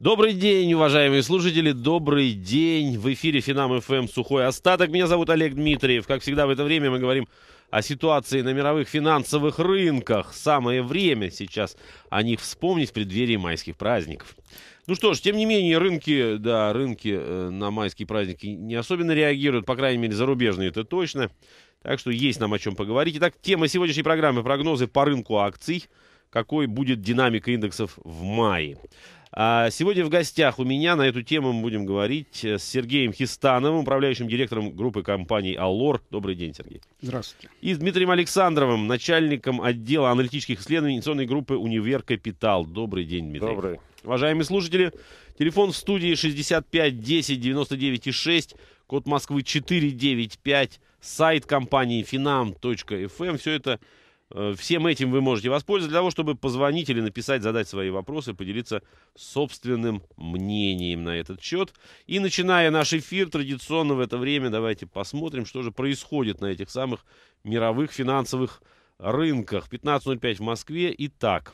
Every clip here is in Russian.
Добрый день, уважаемые слушатели, добрый день. В эфире Финам ФМ «Сухой остаток». Меня зовут Олег Дмитриев. Как всегда в это время мы говорим о ситуации на мировых финансовых рынках. Самое время сейчас о них вспомнить в преддверии майских праздников. Ну что ж, тем не менее, рынки, да, рынки э, на майские праздники не особенно реагируют, по крайней мере, зарубежные, это точно. Так что есть нам о чем поговорить. Итак, тема сегодняшней программы – прогнозы по рынку акций. Какой будет динамика индексов в мае? А, сегодня в гостях у меня на эту тему мы будем говорить э, с Сергеем Хистановым, управляющим директором группы компаний «Аллор». Добрый день, Сергей. Здравствуйте. И с Дмитрием Александровым, начальником отдела аналитических исследований инвестиционной группы «Универ Капитал». Добрый день, Дмитрий. Добрый. Уважаемые слушатели, телефон в студии 65 10 99 и 6, код Москвы 495, сайт компании finam.fm. Эм». Все это Э, всем этим вы можете воспользоваться для того, чтобы позвонить или написать, задать свои вопросы, поделиться собственным мнением на этот счет. И начиная наш эфир, традиционно в это время давайте посмотрим, что же происходит на этих самых мировых финансовых рынках. 15.05 в Москве. Итак,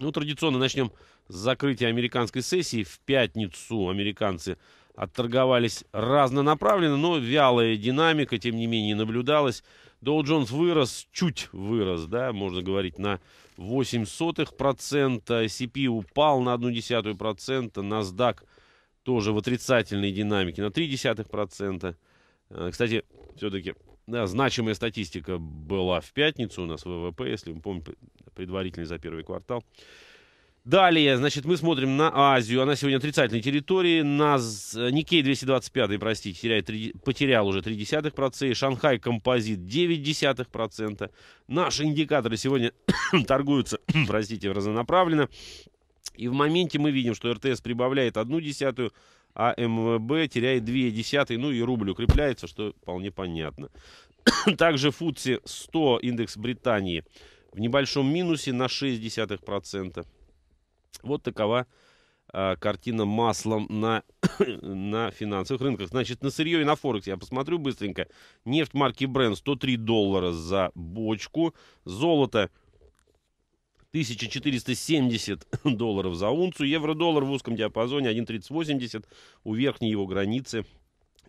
ну традиционно начнем с закрытия американской сессии. В пятницу американцы отторговались разнонаправленно, но вялая динамика, тем не менее, наблюдалась. Доу Джонс вырос, чуть вырос, да, можно говорить, на 0,08%, S&P упал на 0,1%, NASDAQ тоже в отрицательной динамике на 0,3%. Э, кстати, все-таки да, значимая статистика была в пятницу у нас в ВВП, если мы помним, предварительный за первый квартал. Далее, значит, мы смотрим на Азию. Она сегодня отрицательной территории. Нас Никей 225, простите, теряет, 3, потерял уже 0,3%. Шанхай Композит 0,9%. Наши индикаторы сегодня торгуются, простите, разнонаправленно. И в моменте мы видим, что РТС прибавляет одну десятую, а МВБ теряет две десятые, ну и рубль укрепляется, что вполне понятно. Также Фудси 100, индекс Британии, в небольшом минусе на 0,6%. Вот такова э, картина маслом на, на финансовых рынках. Значит, на сырье и на форексе. я посмотрю быстренько. Нефть марки Brent 103 доллара за бочку. Золото 1470 долларов за унцию. Евро-доллар в узком диапазоне 1.3080 у верхней его границы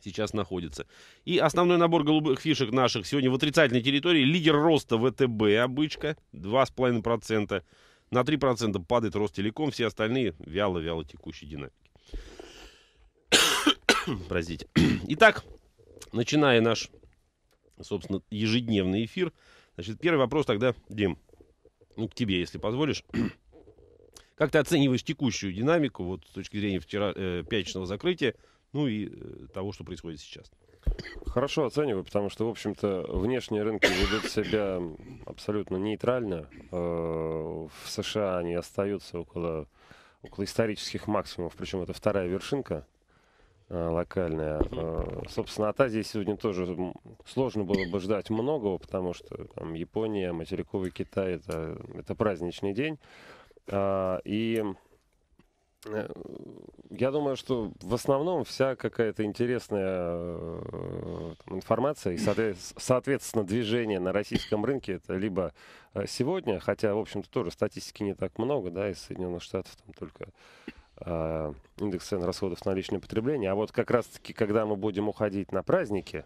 сейчас находится. И основной набор голубых фишек наших сегодня в отрицательной территории. Лидер роста ВТБ обычка 2,5%. На 3% падает Ростелеком, все остальные вяло-вяло текущие динамики. Простите. Итак, начиная наш, собственно, ежедневный эфир, значит, первый вопрос тогда, Дим, ну, к тебе, если позволишь. Как ты оцениваешь текущую динамику вот, с точки зрения вчера, э, пятничного закрытия, ну и э, того, что происходит сейчас? Хорошо оцениваю, потому что, в общем-то, внешние рынки ведут себя абсолютно нейтрально. Э, в США они остаются около, около исторических максимумов, причем это вторая вершинка э, локальная. Э, собственно, от Азии сегодня тоже сложно было бы ждать многого, потому что там Япония, материковый Китай это, это праздничный день. А, и Э, я думаю, что в основном вся какая-то интересная э, там, информация и, соответственно, движение на российском рынке это либо э, сегодня, хотя, в общем-то, тоже статистики не так много, да, из Соединенных Штатов там только э, индекс цен расходов на личное потребление. А вот как раз-таки, когда мы будем уходить на праздники,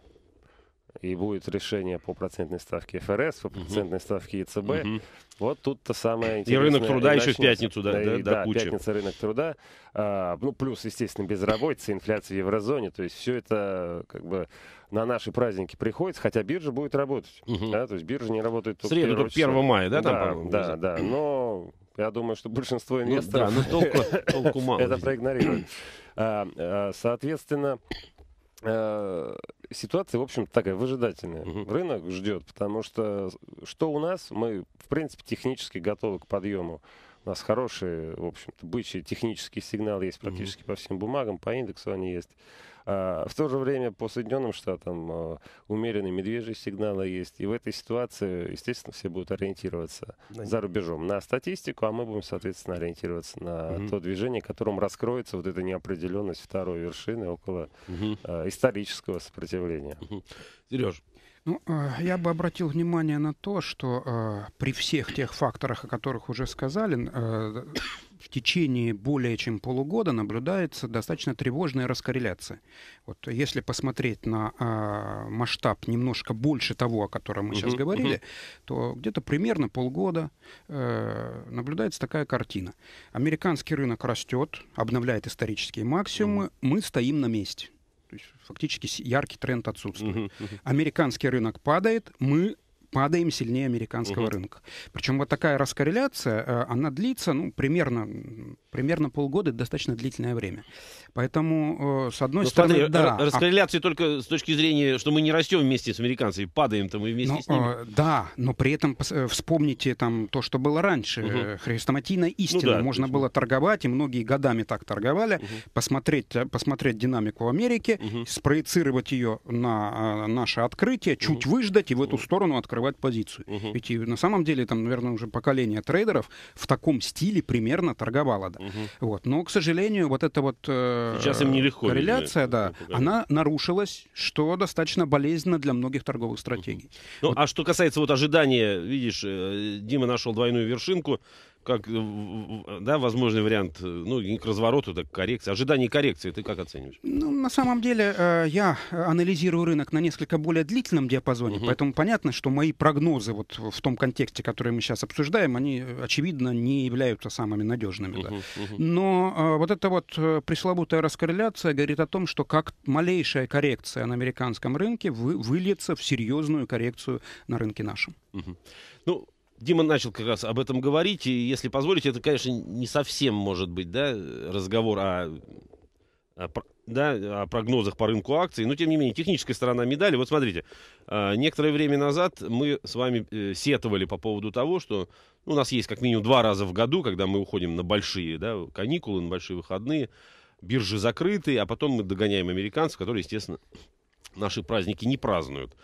и будет решение по процентной ставке ФРС, по процентной ставке ЕЦБ. Угу. Вот тут-то самое интересное. И рынок труда и еще в пятницу, да, да, да, да куча. пятница, рынок труда. А, ну, плюс, естественно, безработица, инфляция в еврозоне. То есть все это как бы на наши праздники приходит, хотя биржа будет работать. Угу. Да, то есть биржа не работает только Среду, 1 числа. мая, да? Там, да, да, да, да. Но я думаю, что большинство ну инвесторов ну, да, толку, толку мало это проигнорирует. А, а, соответственно, э, ситуация, в общем, такая выжидательная. Угу. Рынок ждет, потому что что у нас, мы, в принципе, технически готовы к подъему. У нас хорошие, в общем-то, бычьи технические сигналы есть практически угу. по всем бумагам, по индексу они есть. А, в то же время по Соединенным Штатам а, умеренные медвежьи сигналы есть. И в этой ситуации, естественно, все будут ориентироваться да. за рубежом на статистику, а мы будем, соответственно, ориентироваться на угу. то движение, которым раскроется вот эта неопределенность второй вершины около угу. исторического сопротивления. Угу. Сереж, ну, э, я бы обратил внимание на то, что э, при всех тех факторах, о которых уже сказали, э, в течение более чем полугода наблюдается достаточно тревожная раскорреляция. Вот если посмотреть на а, масштаб немножко больше того, о котором мы uh сейчас говорили, uh то где-то примерно полгода э, наблюдается такая картина. Американский рынок растет, обновляет исторические максимумы, uh мы стоим на месте. То есть фактически яркий тренд отсутствует. Uh-huh, uh-huh. Американский рынок падает, мы падаем сильнее американского угу. рынка. Причем вот такая раскорреляция, э, она длится ну, примерно, примерно полгода, достаточно длительное время. Поэтому, э, с одной Но ну, стороны, смотри, да. Раскорреляция а... только с точки зрения, что мы не растем вместе с американцами, падаем-то мы вместе но, ну, с ними. Э, да, но при этом вспомните там то, что было раньше. Угу. Хрестоматийная ну истина. Ну, да, Можно точно. было торговать, и многие годами так торговали. Угу. Посмотреть, посмотреть динамику Америки, угу. спроецировать ее на наше открытие, чуть угу. выждать и в эту угу. сторону открывать формировать позицию. Угу. Ведь и на самом деле там, наверное, уже поколение трейдеров в таком стиле примерно торговало. Да. Угу. Вот. Но, к сожалению, вот эта вот э, Сейчас им нелегко, корреляция, да, она нарушилась, что достаточно болезненно для многих торговых стратегий. Угу. Ну, вот. а что касается вот ожидания, видишь, э, Дима нашел двойную вершинку, как, э, да, возможный вариант, э, ну, не к развороту, так к коррекции. Ожидание коррекции ты как оценишь? Ну, на самом деле, э, я анализирую рынок на несколько более длительном диапазоне, угу. поэтому понятно, что мои прогнозы вот в том контексте, который мы сейчас обсуждаем, они, очевидно, не являются самыми надежными. да. угу. Но вот эта вот пресловутая раскорреляция говорит о том, что как малейшая коррекция на американском рынке вы, выльется в серьезную коррекцию на рынке нашем. Угу. Ну, Дима начал как раз об этом говорить, и если позволите, это, конечно, не совсем может быть, да, разговор о, о, да, о прогнозах по рынку акций, но тем не менее, техническая сторона медали. Вот смотрите, э, некоторое время назад мы с вами э, сетовали по поводу того, что ну, у нас есть как минимум два раза в году, когда мы уходим на большие да, каникулы, на большие выходные, биржи закрыты, а потом мы догоняем американцев, которые, естественно, наши праздники не празднуют.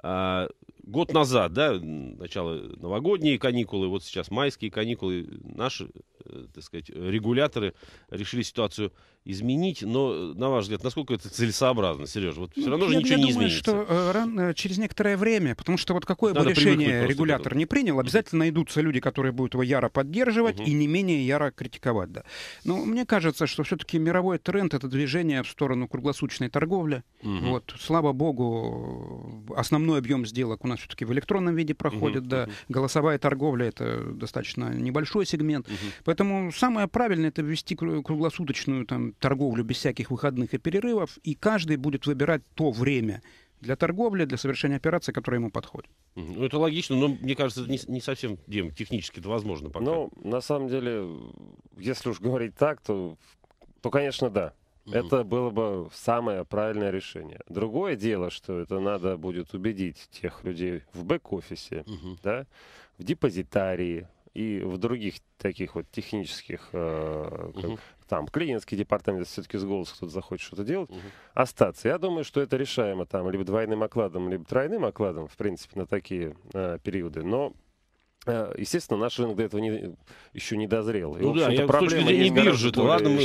А, год назад, да, начало новогодние каникулы, вот сейчас майские каникулы, наши, э, так сказать, регуляторы решили ситуацию изменить, но, на ваш взгляд, насколько это целесообразно, Сережа? Вот все равно я, же ничего я не думаю, изменится. что э, рано, э, через некоторое время, потому что вот какое Надо бы решение регулятор не принял, обязательно найдутся люди, которые будут его яро поддерживать угу. и не менее яро критиковать, да. Но мне кажется, что все-таки мировой тренд — это движение в сторону круглосуточной торговли. Угу. Вот, слава богу, основной объем сделок у нас нас все-таки в электронном виде проходит, угу, да. Угу. Голосовая торговля это достаточно небольшой сегмент. Угу. Поэтому самое правильное это ввести круглосуточную там, торговлю без всяких выходных и перерывов, и каждый будет выбирать то время, для торговли, для совершения операции, которая ему подходит. Ну, это логично, но мне кажется, это не, не совсем, Дим, технически это возможно пока. Ну, на самом деле, если уж говорить так, то, то конечно, да. Это было бы самое правильное решение. Другое дело, что это надо будет убедить тех людей в бэк-офисе, угу. да, в депозитарии и в других таких вот технических, э, как, угу. там, клиентский департамент, все-таки с голоса кто-то захочет что-то делать, угу. остаться. Я думаю, что это решаемо там либо двойным окладом, либо тройным окладом, в принципе, на такие э, периоды. Но Э, естественно, наш рынок до этого не, еще не дозрел. И, ну да, я, проблема с точки зрения биржи, то ладно, мы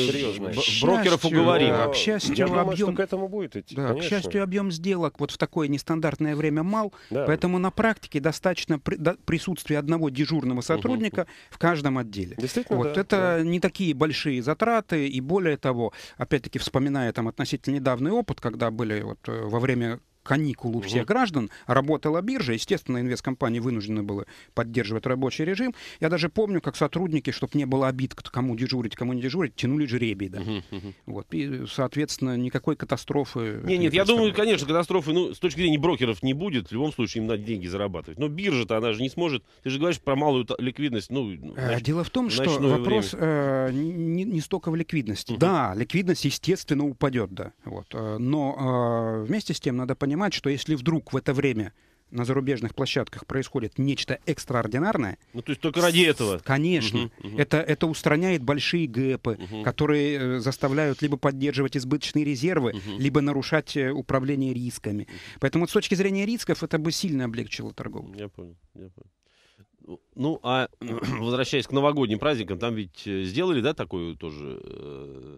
брокеров уговорим. Да, к счастью, я думаю, объем, что к этому будет идти. Да, к счастью, объем сделок вот в такое нестандартное время мал, да. поэтому на практике достаточно при, да, присутствия одного дежурного сотрудника угу. в каждом отделе. Действительно, вот да, это да. не такие большие затраты, и более того, опять-таки вспоминая там относительно недавний опыт, когда были вот э, во время Каникулу у угу. всех граждан, работала биржа, естественно, инвесткомпании вынуждены были поддерживать рабочий режим. Я даже помню, как сотрудники, чтобы не было обид, кому дежурить, кому не дежурить, тянули жребий, да. Угу, угу. Вот, и, соответственно, никакой катастрофы... Не, нет, я думаю, конечно, катастрофы, ну, с точки зрения брокеров не будет, в любом случае им надо деньги зарабатывать. Но биржа-то, она же не сможет, ты же говоришь про малую ликвидность, ну... Э, Нач... Дело в том, что вопрос э, не, не столько в ликвидности. Угу. Да, ликвидность, естественно, упадет, да, вот. Э, но э, вместе с тем надо понять понимать, что если вдруг в это время на зарубежных площадках происходит нечто экстраординарное. Ну, то есть только ради этого. Конечно. Угу, угу. Это, это устраняет большие гэпы, угу. которые э, заставляют либо поддерживать избыточные резервы, угу. либо нарушать э, управление рисками. Поэтому вот с точки зрения рисков это бы сильно облегчило торговлю. Я понял, я понял. Ну, а возвращаясь к новогодним праздникам, там ведь э, сделали, да, такую тоже э,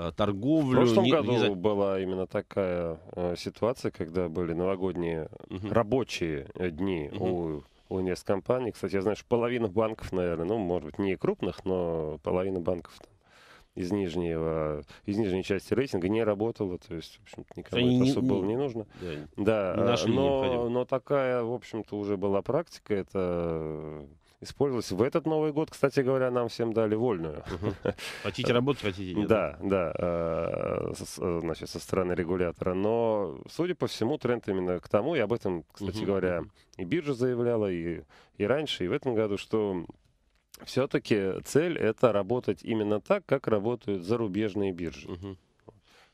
Э, торговлю. В прошлом не, году не... За... была именно такая э, ситуация, когда были новогодние угу. рабочие э, дни угу. у, у нескомпаний. Кстати, я знаю, что половина банков, наверное, ну, может быть, не крупных, но половина банков там из нижнего, из нижней части рейтинга не работала, то есть, в общем-то, никому Они это не, особо не, было не нужно. Да, да не нашли, э, но, но такая, в общем-то, уже была практика, это использовалась. В этот Новый год, кстати говоря, нам всем дали вольную. Угу. Хотите работать, хотите нет. Да, да, э, значит, со стороны регулятора. Но, судя по всему, тренд именно к тому, и об этом, кстати говоря, и биржа заявляла, и, и раньше, и в этом году, что все-таки цель — это работать именно так, как работают зарубежные биржи.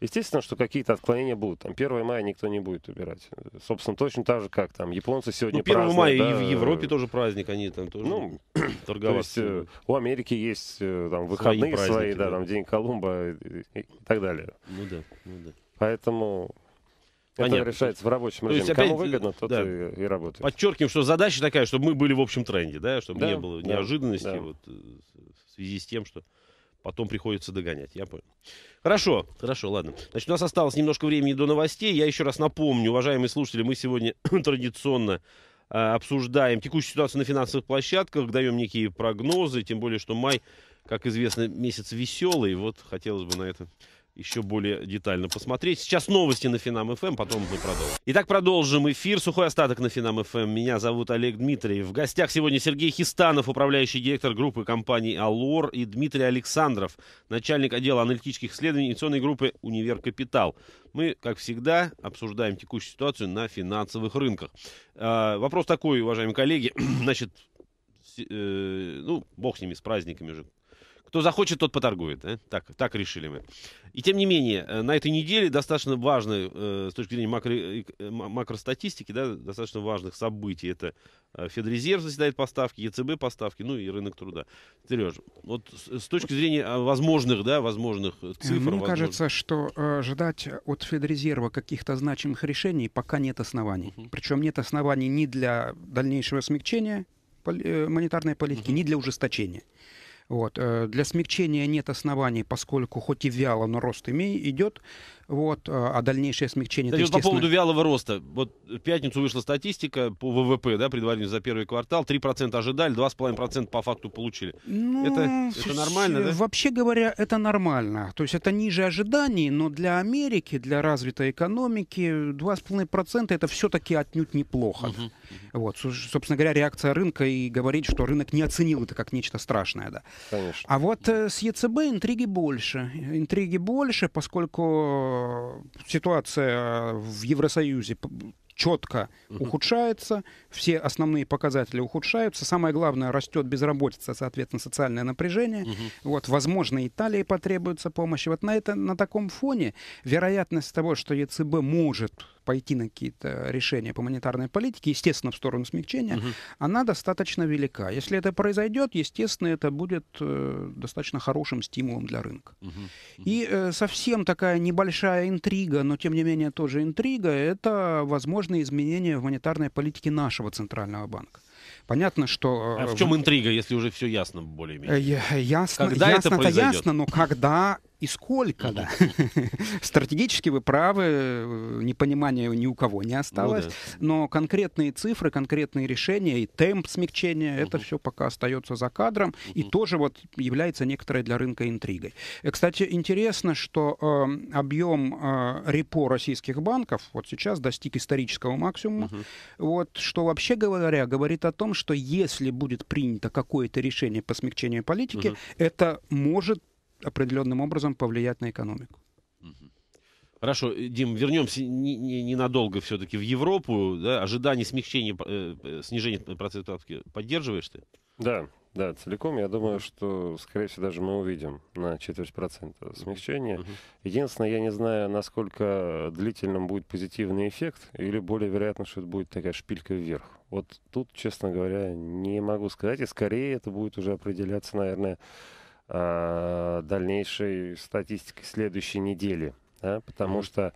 Естественно, что какие-то отклонения будут. Там 1 мая никто не будет убирать. Собственно, точно так же, как там японцы сегодня ну, 1 празднуют, мая да? и в Европе э, тоже праздник, они там тоже ну, торговаться. То есть, э, у Америки есть э, там выходные свои, свои да, да, там День Колумба и, и так далее. Ну да, ну да. Поэтому Понятно. Это решается в рабочем режиме. То есть, Кому выгодно, тот да. и, и работает. Подчеркнем, что задача такая, чтобы мы были в общем тренде, да, чтобы да, не было да, неожиданностей да. Вот, в связи с тем, что потом приходится догонять. Я понял. Хорошо, хорошо, ладно. Значит, у нас осталось немножко времени до новостей. Я еще раз напомню, уважаемые слушатели, мы сегодня традиционно э, обсуждаем текущую ситуацию на финансовых площадках, даем некие прогнозы, тем более, что май, как известно, месяц веселый. Вот хотелось бы на это еще более детально посмотреть. Сейчас новости на Финам ФМ, эм, потом мы продолжим. Итак, продолжим эфир. Сухой остаток на Финам ФМ. Эм. Меня зовут Олег Дмитриев. В гостях сегодня Сергей Хистанов, управляющий директор группы компаний «Алор», и Дмитрий Александров, начальник отдела аналитических исследований инвестиционной группы «Универ Капитал». Мы, как всегда, обсуждаем текущую ситуацию на финансовых рынках. А, вопрос такой, уважаемые коллеги. Значит, э, ну, бог с ними, с праздниками уже кто захочет, тот поторгует. Э? Так, так решили мы. И тем не менее, э, на этой неделе достаточно важной, э, с точки зрения макро, э, э макростатистики, да, достаточно важных событий. Это э, Федрезерв заседает поставки, ЕЦБ поставки, ну и рынок труда. Сереж, вот с, с точки зрения а, возможных, да, возможных цифр... Мне возможных... кажется, что ждать от Федрезерва каких-то значимых решений пока нет оснований. Угу. Причем нет оснований ни для дальнейшего смягчения пол монетарной политики, угу. ни для ужесточения. Вот. Э, для смягчения нет оснований, поскольку хоть и вяло, но рост имеет, идет. Вот, э, а дальнейшее смягчение... Кстати, это, естественно... по поводу вялого роста. Вот в пятницу вышла статистика по ВВП, да, предварительно за первый квартал. 3% ожидали, 2,5% по факту получили. Ну, это, это нормально, да? Вообще говоря, это нормально. То есть это ниже ожиданий, но для Америки, для развитой экономики 2,5% это все-таки отнюдь неплохо. Угу. Вот, собственно говоря, реакция рынка и говорить, что рынок не оценил это как нечто страшное. Да. Конечно. А вот э, с ЕЦБ интриги больше. Интриги больше, поскольку э, ситуация в Евросоюзе четко ухудшается, все основные показатели ухудшаются. Самое главное, растет безработица, соответственно, социальное напряжение. Вот, возможно, Италии потребуется помощь. Вот на, это, на таком фоне вероятность того, что ЕЦБ может пойти на какие-то решения по монетарной политике, естественно, в сторону смягчения, угу. она достаточно велика. Если это произойдет, естественно, это будет э, достаточно хорошим стимулом для рынка. Угу. И э, совсем такая небольшая интрига, но тем не менее тоже интрига, это возможные изменения в монетарной политике нашего Центрального банка. Понятно, что... Э, а в чем интрига, если уже все ясно более-менее? Э, ясно, когда ясно это произойдет? ясно, но когда и сколько, да. Стратегически вы правы, э, непонимания ни у кого не осталось. Ну Но конкретные цифры, конкретные решения и темп смягчения, это все пока остается за кадром и тоже вот является некоторой для рынка интригой. Э, кстати, интересно, что э, объем репо российских банков вот сейчас достиг исторического максимума. Вот, что вообще говоря, говорит о том, что если будет принято какое-то решение по смягчению политики, это может определенным образом повлиять на экономику. Хорошо, Дим, вернемся ненадолго все-таки в Европу. Да? Ожидание смягчения, э, э, снижения процента ставки поддерживаешь ты? Да, да, целиком. Я думаю, что, скорее всего, даже мы увидим на четверть процента смягчения. Единственное, я не знаю, насколько длительным будет позитивный эффект, или более вероятно, что это будет такая шпилька вверх. Вот тут, честно говоря, не могу сказать. И скорее это будет уже определяться, наверное, Э, дальнейшей статистикой следующей недели. Да? Потому mm-hmm. что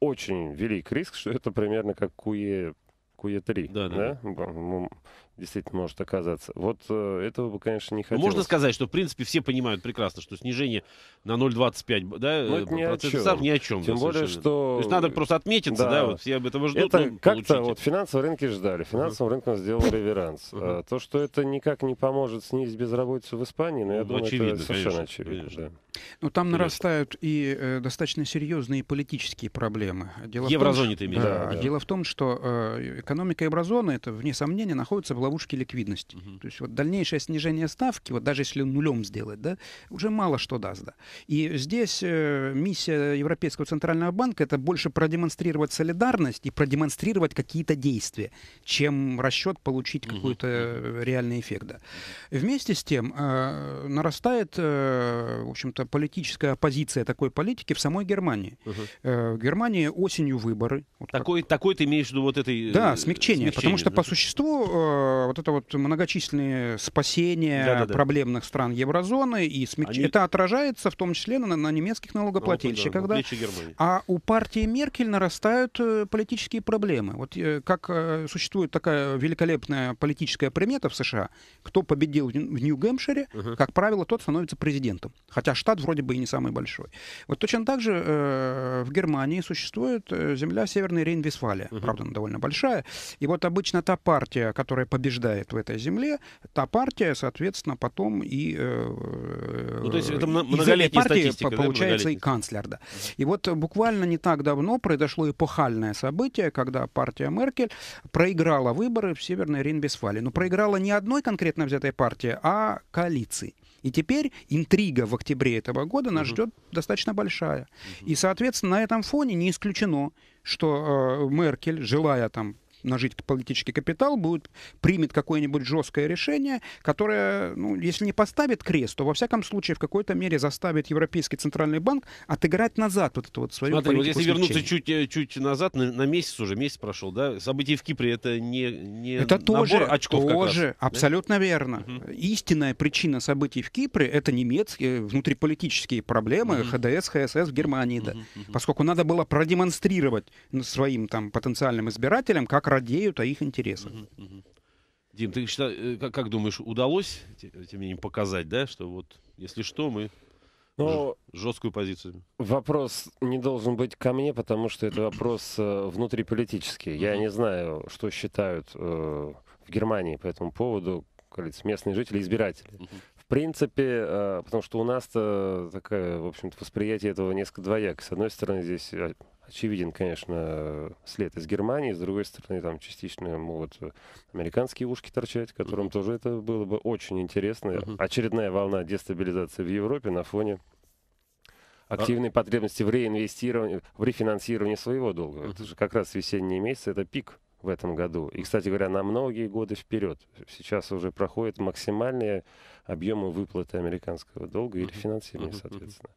очень велик риск, что это примерно как Куе Куе 3 Да, да. да? действительно может оказаться. Вот э, этого бы, конечно, не хотелось. Можно сказать, что, в принципе, все понимают прекрасно, что снижение на 0,25 да, ну, это ни о чем. Тем да, более, что... То есть надо просто отметиться, да, да вот все об этом ждут. Это ну, как-то вот финансовые рынки ждали, финансовым рынком сделал реверанс. А, то, что это никак не поможет снизить безработицу в Испании, но ну, я ну, думаю, очевидно, это совершенно конечно, очевидно. Конечно. Да. Ну, там нарастают и э, достаточно серьезные политические проблемы. Дело Еврозоне том, ты имеешь. Да, да. Дело в том, что э, экономика еврозоны, это, вне сомнения, находится в ловушки ликвидности. Угу. То есть вот дальнейшее снижение ставки, вот даже если нулем сделать, да, уже мало что даст. Да. И здесь э, миссия Европейского центрального банка это больше продемонстрировать солидарность и продемонстрировать какие-то действия, чем расчет получить угу. какой-то э, реальный эффект. Да. Вместе с тем э, нарастает, э, в общем-то, политическая оппозиция такой политики в самой Германии. Угу. Э, в Германии осенью выборы. Вот такой, как... такой ты имеешь в виду вот этой... Да, смягчение, э, смягчение потому что по существу э, Э, вот это вот многочисленные спасения Да-да-да. проблемных стран еврозоны, и смягч... Они... это отражается в том числе на, на немецких налогоплательщиках. Ну, да, да. А у партии Меркель нарастают э, политические проблемы. Вот э, как существует такая великолепная политическая примета в США, кто победил в Нью-Гэмпшире, угу. как правило, тот становится президентом. Хотя штат вроде бы и не самый большой. Вот точно так же э, в Германии существует земля Северной Рейн-Вестфалия. Угу. Правда, она довольно большая. И вот обычно та партия, которая побеждает в этой земле, та партия, соответственно, потом и... Э, ну, то есть это многолетняя статистика, по, да, Получается многолетняя. и канцлер, да. И вот буквально не так давно произошло эпохальное событие, когда партия Меркель проиграла выборы в Северной рейн Но проиграла не одной конкретно взятой партии, а коалиции. И теперь интрига в октябре этого года нас угу. ждет достаточно большая. Угу. И, соответственно, на этом фоне не исключено, что э, Меркель, желая там нажить политический капитал, будет, примет какое-нибудь жесткое решение, которое, ну, если не поставит крест, то во всяком случае в какой-то мере заставит Европейский Центральный Банк отыграть назад вот эту вот свою Смотри, вот если вернуться чуть, э, чуть назад, на, на месяц уже, месяц прошел, да, события в Кипре это не, не это тоже, очков тоже, раз, абсолютно да? верно. Угу. Истинная причина событий в Кипре это немецкие э, внутриполитические проблемы угу. ХДС, ХСС в Германии, угу, да, угу. поскольку надо было продемонстрировать своим там потенциальным избирателям, как крадеют о их интересах. Дим, ты считаешь, э, как, как думаешь, удалось тем не менее показать, да, что вот если что, мы но ну, жесткую позицию. Вопрос не должен быть ко мне, потому что это вопрос э, внутриполитический. Я не знаю, что считают э, в Германии по этому поводу говорится, местные жители, избиратели принципе, э, потому что у нас такое, в общем-то, восприятие этого несколько двояко. С одной стороны, здесь очевиден, конечно, след из Германии, с другой стороны, там частично могут американские ушки торчать, которым mm-hmm. тоже это было бы очень интересно. Mm-hmm. Очередная волна дестабилизации в Европе на фоне а активной а... потребности в реинвестировании, в рефинансировании своего долга. Mm-hmm. Это же как раз весенние месяцы, это пик в этом году. И, кстати говоря, на многие годы вперед. Сейчас уже проходят максимальные объемы выплаты американского долга или финансирования, соответственно.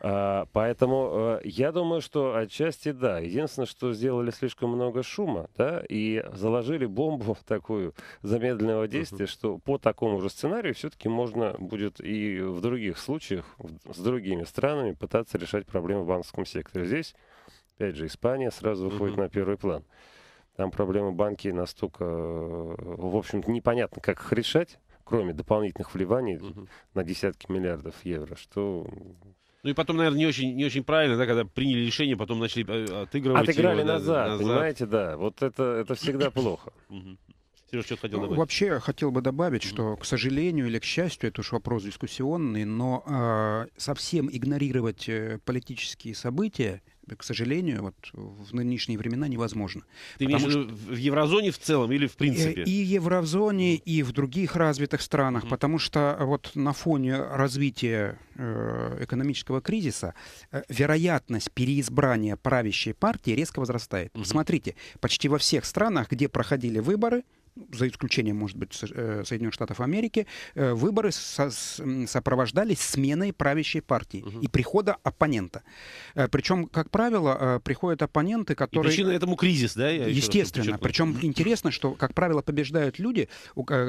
А, поэтому а, я думаю, что отчасти да. Единственное, что сделали слишком много шума, да, и заложили бомбу в такую замедленного действия, что по такому же сценарию все-таки можно будет и в других случаях в, с другими странами пытаться решать проблемы в банковском секторе. Здесь, опять же, Испания сразу выходит на первый план. Там проблемы банки настолько, э, в общем непонятно, как их решать, кроме дополнительных вливаний угу. на десятки миллиардов евро, что ну и потом, наверное, не очень, не очень правильно, да, когда приняли решение, потом начали э, отыгрывать. Отыграли его, назад, да, назад, понимаете, да. Вот это, это всегда плохо. Сереж, что хотел ну, добавить? Вообще, хотел бы добавить, что, к сожалению или к счастью, это уж вопрос дискуссионный, но э, совсем игнорировать э, политические события Э, к сожалению, вот в нынешние времена невозможно. Ты имеешь что... в еврозоне в целом или в э, принципе? И, в еврозоне, mm. и в других развитых странах, mm. потому что вот на фоне развития э, экономического кризиса вероятность переизбрания правящей партии резко возрастает. mm Смотрите, почти во всех странах, где проходили выборы, за исключением, может быть, э, Соединенных Штатов Америки, э, выборы со сопровождались сменой правящей партии угу. и прихода оппонента. Э, причем, как правило, приходят оппоненты, которые... И причина этому кризис, да? Я Естественно. Причем интересно, что, как правило, побеждают люди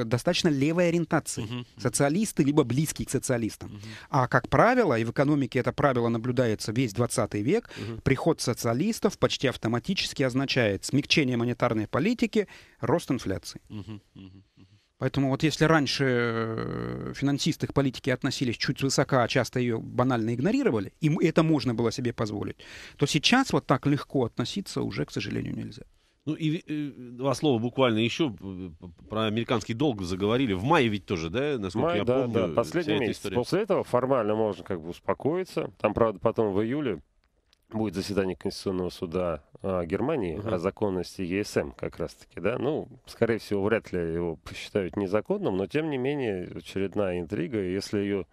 достаточно левой ориентации. Угу. Социалисты, либо близкие к социалистам. Угу. А, как правило, и в экономике это правило наблюдается весь 20 век, угу. приход социалистов почти автоматически означает смягчение монетарной политики, рост инфляции хороший. Угу, угу, угу. Поэтому вот если раньше э, финансисты к политике относились чуть высоко, а часто ее банально игнорировали, им это можно было себе позволить, то сейчас вот так легко относиться уже, к сожалению, нельзя. Ну и, и э, два слова буквально еще э, про американский долг заговорили. В мае ведь тоже, да, насколько Май, я да, помню. Да, последний месяц. История. После этого формально можно как бы успокоиться. Там, правда, потом в июле будет заседание Конституционного суда а, Германии угу. о законности ЕСМ как раз-таки, да, ну, скорее всего, вряд ли его посчитают незаконным, но тем не менее очередная интрига, если ее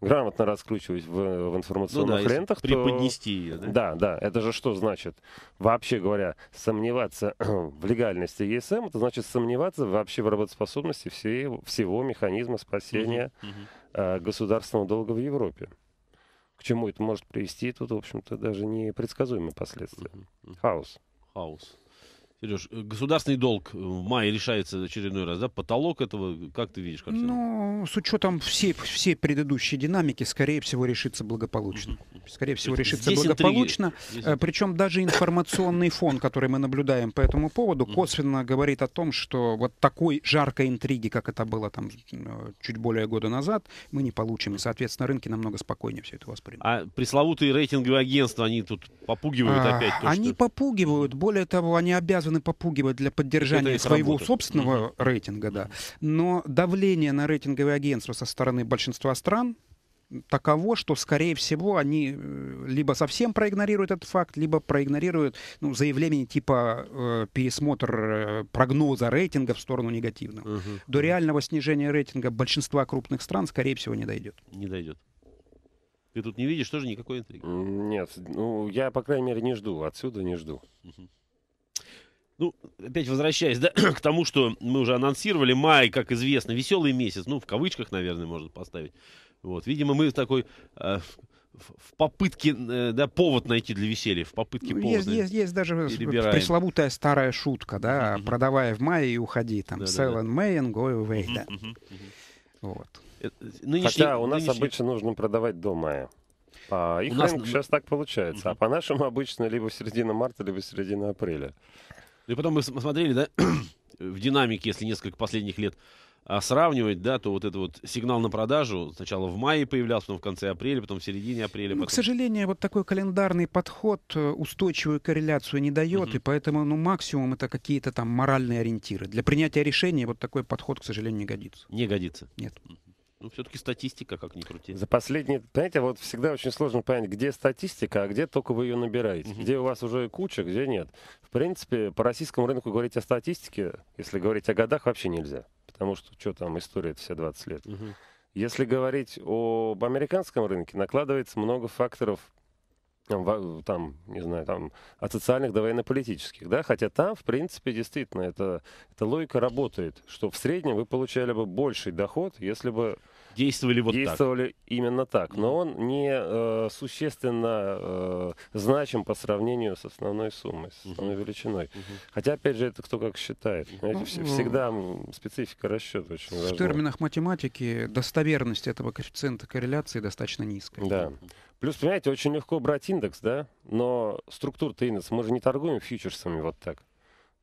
грамотно раскручивать в, в информационных ну, да, лентах, преподнести то... ее, да? Да, да, это же что значит? Вообще говоря, сомневаться в легальности ЕСМ, это значит сомневаться вообще в работоспособности всей, всего механизма спасения угу, угу. государственного долга в Европе к чему это может привести, тут, в общем-то, даже непредсказуемые последствия. Хаос. Хаос. Сереж, э, государственный долг э, в мае решается очередной раз, да? Потолок этого, как ты видишь картину? Ну, с учетом всей, всей предыдущей динамики, скорее всего, решится благополучно. Скорее всего, решится благополучно. Э, интриги. Причем даже информационный фон, который мы наблюдаем по этому поводу, косвенно говорит о том, что вот такой жаркой интриги, как это было там чуть более года назад, мы не получим. И, соответственно, рынки намного спокойнее все это воспримут. А пресловутые рейтинговые агентства, они тут попугивают а, опять? То, они что... попугивают. Более того, они обязаны обязаны попугивать для поддержания своего работает. собственного mm-hmm. рейтинга, да. Но давление на рейтинговые агентства со стороны большинства стран таково, что, скорее всего, они э, либо совсем проигнорируют этот факт, либо проигнорируют ну, заявление типа э, пересмотр э, прогноза рейтинга в сторону негативного. Угу. До реального снижения рейтинга большинства крупных стран, скорее всего, не дойдет. Не дойдет. Ты тут не видишь тоже никакой интриги? Нет, ну я, по крайней мере, не жду, отсюда не жду. Угу. Ну, опять возвращаясь да, к тому, что мы уже анонсировали, май, как известно, веселый месяц, ну, в кавычках, наверное, можно поставить. Вот, видимо, мы такой э, в попытке, э, да, повод найти для веселья, в попытке ну, Есть, есть, есть даже перебираем. пресловутая старая шутка, да, uh-huh. продавая в мае и уходи, там, да, sell да, да. May and go away, uh-huh, да. Uh-huh, uh-huh. Нынешний, Хотя у нас нынешний... обычно нужно продавать до мая. А, их у нас... сейчас так получается. Uh-huh. А по-нашему обычно либо середина марта, либо середина апреля. Ну и потом мы смотрели, да, в динамике, если несколько последних лет а сравнивать, да, то вот этот вот сигнал на продажу сначала в мае появлялся, потом в конце апреля, потом в середине апреля. Потом... Ну, к сожалению, вот такой календарный подход э, устойчивую корреляцию не дает, Uh -huh. и поэтому, ну, максимум это какие-то там моральные ориентиры. Для принятия решения вот такой подход, к сожалению, не годится. Не годится. Нет. Ну, все-таки статистика, как ни крути. За последние, понимаете, вот всегда очень сложно понять, где статистика, а где только вы ее набираете. Угу. Где у вас уже куча, где нет. В принципе, по российскому рынку говорить о статистике, если говорить о годах, вообще нельзя. Потому что, что там, история это все 20 лет. Угу. Если говорить об американском рынке, накладывается много факторов там, не знаю, там, от социальных до военно-политических, да, хотя там, в принципе, действительно, это, эта логика работает, что в среднем вы получали бы больший доход, если бы действовали вот действовали так. именно так. Но он не э, существенно э, значим по сравнению с основной суммой, с основной величиной. Хотя, опять же, это кто как считает. Ну, всегда специфика расчета очень важна. В терминах математики достоверность этого коэффициента корреляции достаточно низкая. Да. Плюс, понимаете, очень легко брать индекс, да, но структура-то индекс, мы же не торгуем фьючерсами вот так.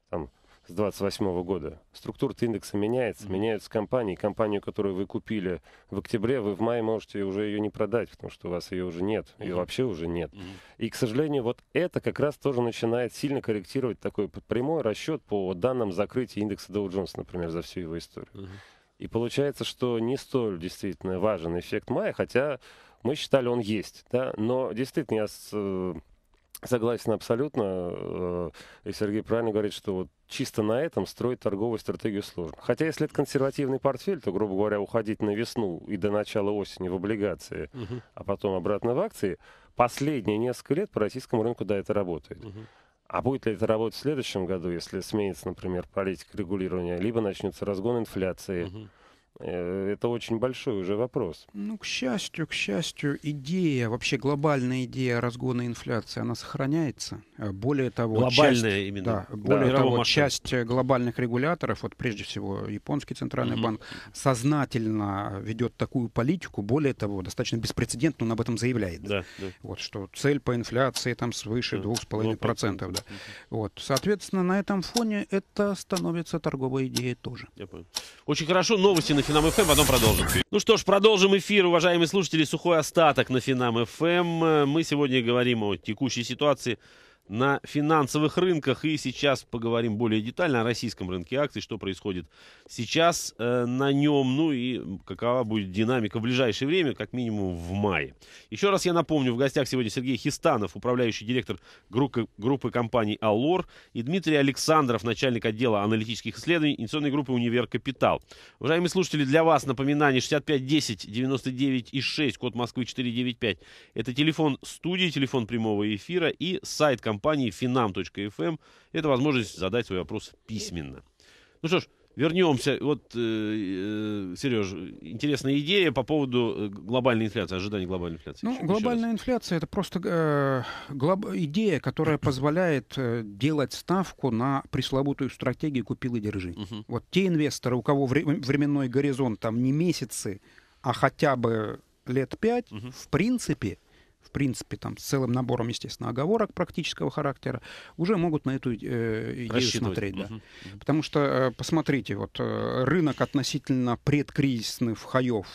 Там, с 2028 года. Структура индекса меняется, меняются компании. Компанию, которую вы купили в октябре, вы в мае можете уже ее не продать, потому что у вас ее уже нет, ее вообще уже нет. И, к сожалению, вот это как раз тоже начинает сильно корректировать такой прямой расчет по данным закрытия индекса Dow Jones, например, за всю его историю. И получается, что не столь действительно важен эффект мая, хотя мы считали, он есть. Да? Но действительно, я с э, Согласен абсолютно. Э, и Сергей правильно говорит, что вот чисто на этом строить торговую стратегию сложно. Хотя, если это консервативный портфель, то, грубо говоря, уходить на весну и до начала осени в облигации, угу. а потом обратно в акции, последние несколько лет по российскому рынку, да, это работает. Угу. А будет ли это работать в следующем году, если сменится, например, политика регулирования, либо начнется разгон инфляции? Угу. Э, это очень большой уже вопрос. Ну, к счастью, к счастью, идея, вообще глобальная идея разгона инфляции, она сохраняется. Э, более того, глобальная часть, именно. Да, более да, того, часть э, глобальных регуляторов, вот прежде всего японский центральный угу. банк, сознательно ведет такую политику, более того, достаточно беспрецедентно он об этом заявляет. Да, да. Вот что цель по инфляции там свыше двух с половиной процентов, да. Вот, соответственно, на этом фоне это становится торговой идеей тоже. Я понял. Очень хорошо новости на Финам ФМ, эм, потом продолжим. Ну что ж, продолжим эфир, уважаемые слушатели. Сухой остаток на Финам ФМ. Эм. Мы сегодня говорим о текущей ситуации на финансовых рынках. И сейчас поговорим более детально о российском рынке акций, что происходит сейчас э, на нем, ну и какова будет динамика в ближайшее время, как минимум в мае. Еще раз я напомню, в гостях сегодня Сергей Хистанов, управляющий директор группы, группы компаний «Аллор», и Дмитрий Александров, начальник отдела аналитических исследований инвестиционной группы «Универ Капитал». Уважаемые слушатели, для вас напоминание 6510 99 и 6, код Москвы 495. Это телефон студии, телефон прямого эфира и сайт компании компании finam.fm. Это возможность задать свой вопрос письменно. Ну что ж, вернемся. Вот, э, э Сереж, интересная идея по поводу э, глобальной инфляции, ожидания глобальной инфляции. Ну, Еще глобальная раз. инфляция это просто э, глоб... идея, которая позволяет э, делать ставку на пресловутую стратегию купил и держи. Угу. Вот те инвесторы, у кого вре- временной горизонт там не месяцы, а хотя бы лет пять, угу. в принципе в принципе, там, с целым набором, естественно, оговорок практического характера, уже могут на эту э, ею смотреть. Да. Угу. Потому что, э, посмотрите, вот э, рынок относительно предкризисных хаев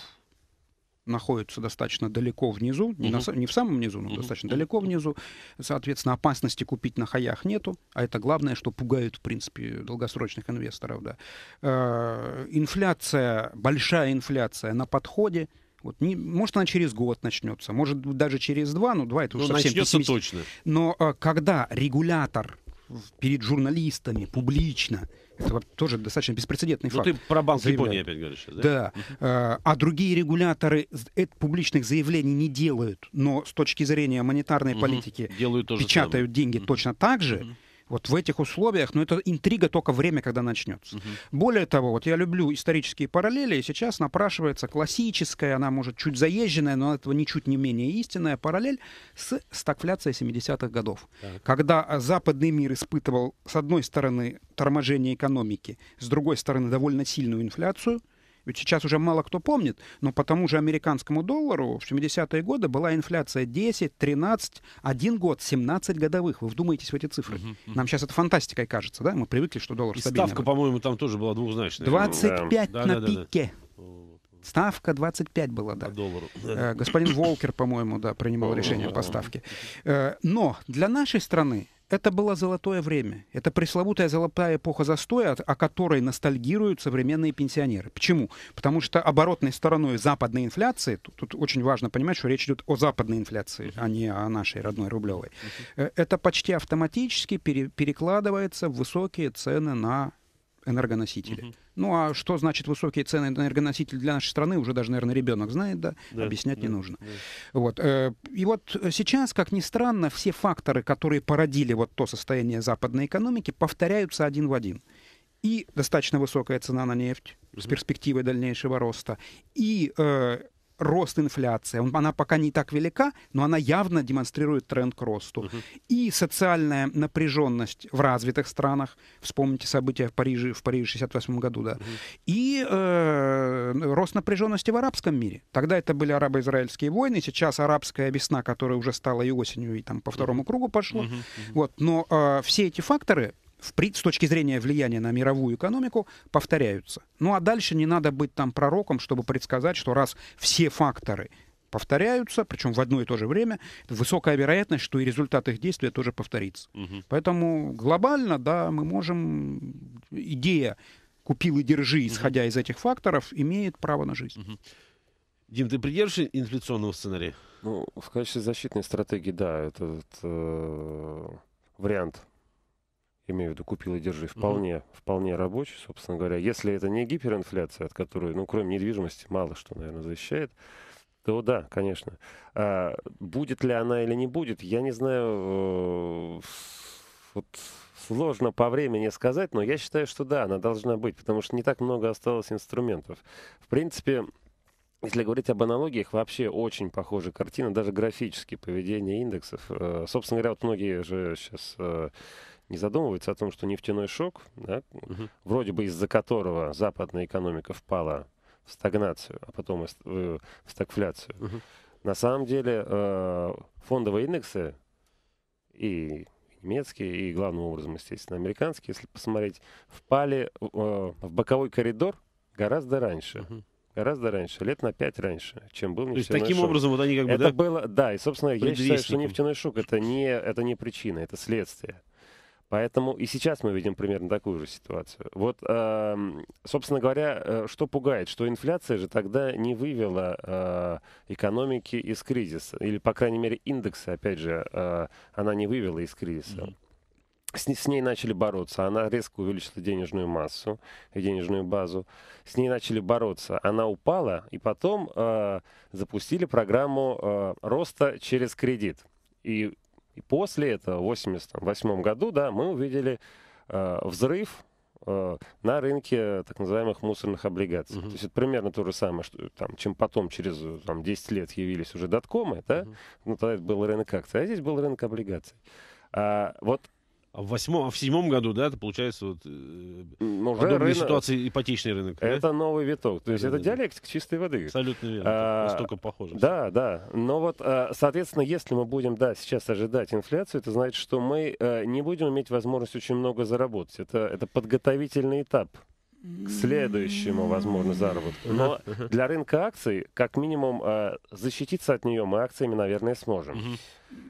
находится достаточно далеко внизу, угу. не, на, не в самом низу, но угу. достаточно далеко внизу. Соответственно, опасности купить на хаях нету, а это главное, что пугает, в принципе, долгосрочных инвесторов. Да. Э, инфляция, большая инфляция на подходе, вот не, может, она через год начнется, может, даже через два, ну, два это уже ну, совсем начнется точно. Но а, когда регулятор перед журналистами публично это тоже достаточно беспрецедентный Но факт. Ну, ты про Банк Японии опять говоришь да? Да. Э, а другие регуляторы публичных заявлений не делают, но с точки зрения монетарной угу. политики делают печатают деньги угу. точно так же. Угу вот в этих условиях, но ну, это интрига только время, когда начнется. Угу. Более того, вот я люблю исторические параллели, и сейчас напрашивается классическая, она может чуть заезженная, но этого ничуть не менее истинная параллель с стагфляцией 70-х годов. Так. Когда а, западный мир испытывал, с одной стороны, торможение экономики, с другой стороны, довольно сильную инфляцию – ведь сейчас уже мало кто помнит, но по тому же американскому доллару в 70-е годы была инфляция 10, 13, один год, 17 годовых. Вы вдумайтесь в эти цифры. Угу, угу. Нам сейчас это фантастикой кажется, да? Мы привыкли, что доллар и стабильный. ставка, по-моему, там тоже была двухзначная. 25 да. на да, пике. Да, да. Ставка 25 была, да. По доллару. Э, господин Волкер, по-моему, да, принимал решение по ставке. Э, но для нашей страны это было золотое время. Это пресловутая золотая эпоха застоя, о которой ностальгируют современные пенсионеры. Почему? Потому что оборотной стороной западной инфляции, тут, тут очень важно понимать, что речь идет о западной инфляции, а не о нашей родной рублевой, э, это почти автоматически пере, перекладывается в высокие цены на энергоносители. Ну а что значит высокие цены на энергоносители для нашей страны, уже даже, наверное, ребенок знает, да, да объяснять да, не нужно. Да. Вот. Э, и вот сейчас, как ни странно, все факторы, которые породили вот то состояние западной экономики, повторяются один в один. И достаточно высокая цена на нефть с перспективой дальнейшего роста, и э, рост инфляции. Он, она пока не так велика, но она явно демонстрирует тренд к росту. Угу. И социальная напряженность в развитых странах. Вспомните события в Париже в Париже 68 году, да. Угу. И э, рост напряженности в арабском мире. Тогда это были арабо-израильские войны, сейчас арабская весна, которая уже стала и осенью, и там по второму кругу пошла, Угу. Вот. Но э, все эти факторы с точки зрения влияния на мировую экономику повторяются. Ну а дальше не надо быть там пророком, чтобы предсказать, что раз все факторы повторяются, причем в одно и то же время, высокая вероятность, что и результат их действия тоже повторится. Угу. Поэтому глобально, да, мы можем, идея «купил и держи», исходя угу. из этих факторов, имеет право на жизнь. Угу. Дим, ты придержишься инфляционного сценария? Ну, в качестве защитной стратегии, да, этот э, вариант имею в виду купил и держи, вполне, угу. вполне рабочий, собственно говоря. Если это не гиперинфляция, от которой, ну, кроме недвижимости, мало что, наверное, защищает, то да, конечно. А будет ли она или не будет, я не знаю, э, вот сложно по времени сказать, но я считаю, что да, она должна быть, потому что не так много осталось инструментов. В принципе, если говорить об аналогиях, вообще очень похожа картина, даже графически поведение индексов. Э, собственно говоря, вот многие же сейчас э, не задумывается о том, что нефтяной шок, да, угу. вроде бы из-за которого западная экономика впала в стагнацию, а потом э, в стагфляцию, угу. на самом деле э, фондовые индексы и немецкие, и главным образом, естественно, американские, если посмотреть, впали э, в боковой коридор гораздо раньше. Угу гораздо раньше, лет на 5 раньше, чем был нефтяной шок. То есть таким шок. образом вот они как бы, это да? было, да, и, собственно, я считаю, что нефтяной шок это не, это не причина, это следствие. Поэтому и сейчас мы видим примерно такую же ситуацию. Вот, эм, собственно говоря, э, что пугает, что инфляция же тогда не вывела э, экономики из кризиса, или, по крайней мере, индексы, опять же, э, она не вывела из кризиса. с, с ней начали бороться. Она резко увеличила денежную массу и денежную базу. С ней начали бороться. Она упала, и потом э, запустили программу э, роста через кредит. И и после этого, в 1988 году, да, мы увидели э, взрыв э, на рынке так называемых мусорных облигаций. Uh-huh. То есть это примерно то же самое, что, там, чем потом через там, 10 лет явились уже доткомы, да? Uh-huh. Ну, тогда это был рынок акций, а здесь был рынок облигаций. А, вот в, восьмом, а в седьмом году, да, это получается вот, э, Уже рынок, ситуации ипотечный рынок. Это да? новый виток. То есть да, это да, диалектика да. чистой воды. Абсолютно верно. А, настолько похоже. Да, да. Но вот, э, соответственно, если мы будем, да, сейчас ожидать инфляцию, это значит, что мы э, не будем иметь возможность очень много заработать. Это, это подготовительный этап к следующему, возможно, заработку. Но для рынка акций, как минимум, защититься от нее мы акциями, наверное, сможем.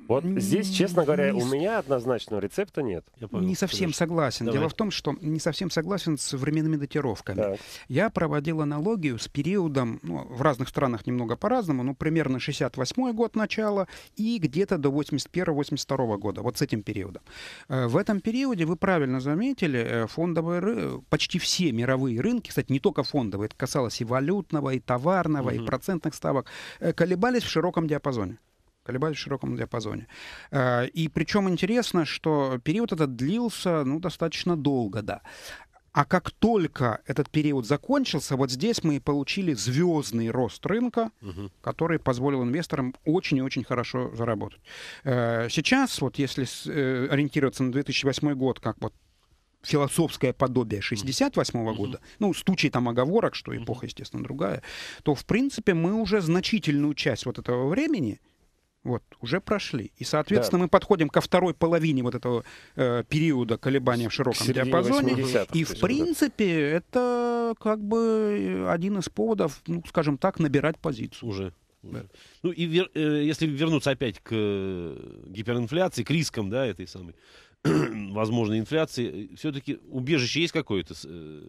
Вот здесь, честно говоря, не... у меня однозначного рецепта нет. Я понял, не совсем конечно. согласен. Давай. Дело в том, что не совсем согласен с временными датировками. Так. Я проводил аналогию с периодом, ну, в разных странах немного по-разному, ну, примерно 68 й год начала и где-то до 81-82 года, вот с этим периодом. Э, в этом периоде, вы правильно заметили, э, фондовые ры... почти все мировые рынки, кстати, не только фондовые, это касалось и валютного, и товарного, угу. и процентных ставок, э, колебались в широком диапазоне колебались в широком диапазоне. Э, и причем интересно, что период этот длился ну, достаточно долго, да. А как только этот период закончился, вот здесь мы и получили звездный рост рынка, угу. который позволил инвесторам очень и очень хорошо заработать. Э, сейчас, вот если э, ориентироваться на 2008 год, как вот философское подобие 68 -го года, ну, с тучей там оговорок, что эпоха, естественно, другая, то, в принципе, мы уже значительную часть вот этого времени — вот, уже прошли. И, соответственно, да. мы подходим ко второй половине вот этого э, периода колебания в широком диапазоне. И, в принципе, да. это как бы э, один из поводов, ну, скажем так, набирать позицию. Уже. Да. Ну и вер, э, если вернуться опять к э, гиперинфляции, к рискам, да, этой самой возможной инфляции, э, все-таки убежище есть какое-то э,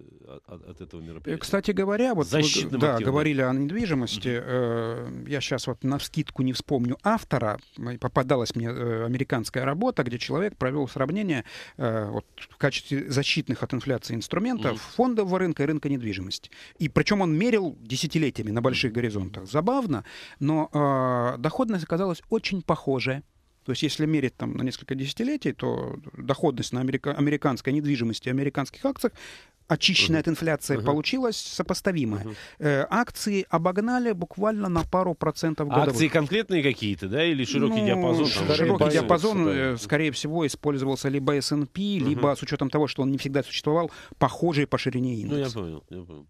от, от этого мероприятия? Э, кстати говоря, вот Защитным да, говорили о недвижимости. Mm-hmm. Я сейчас вот на скидку не вспомню автора. Попадалась мне американская работа, где человек провел сравнение вот, в качестве защитных от инфляции инструментов mm-hmm. фондового рынка и рынка недвижимости. И причем он мерил десятилетиями на больших горизонтах. Забавно, но доходность оказалась очень похожая то есть если мерить там на несколько десятилетий, то доходность на америка- американской недвижимости, американских акциях очищенная uh-huh. от инфляции uh-huh. получилась сопоставимая. Uh-huh. Э, акции обогнали буквально на пару процентов годовых. акции конкретные какие-то, да, или широкий ну, диапазон? Там, широкий диапазон, да. Э, скорее всего, использовался либо S&P, uh-huh. либо, с учетом того, что он не всегда существовал, похожий по ширине индекс. Ну, я понял, я понял.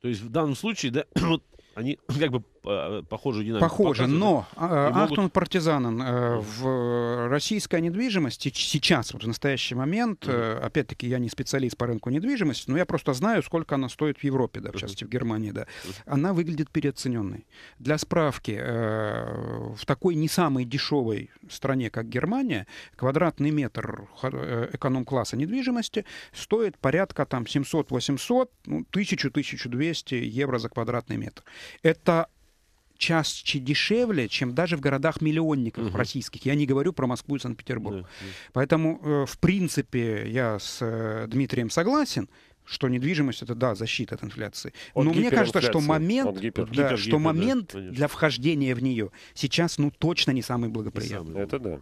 То есть в данном случае, да, вот они как бы Э, похожую динамику. Похоже, но а, могут... Ахтун Партизанен э, в российской недвижимости сейчас, вот в настоящий момент, э, опять-таки я не специалист по рынку недвижимости, но я просто знаю, сколько она стоит в Европе, да, в частности в Германии, да. Она выглядит переоцененной. Для справки, э, в такой не самой дешевой стране, как Германия, квадратный метр э, эконом-класса недвижимости стоит порядка там 700-800, ну, 1000-1200 евро за квадратный метр. Это чаще дешевле, чем даже в городах-миллионниках угу. российских. Я не говорю про Москву и Санкт-Петербург. Да, да. Поэтому, э, в принципе, я с э, Дмитрием согласен что недвижимость это да защита от инфляции. От Но мне кажется, что момент, гипер, да, гипер, что гипер, момент да, для вхождения в нее сейчас ну точно не самый благоприятный. Не самый. Это да.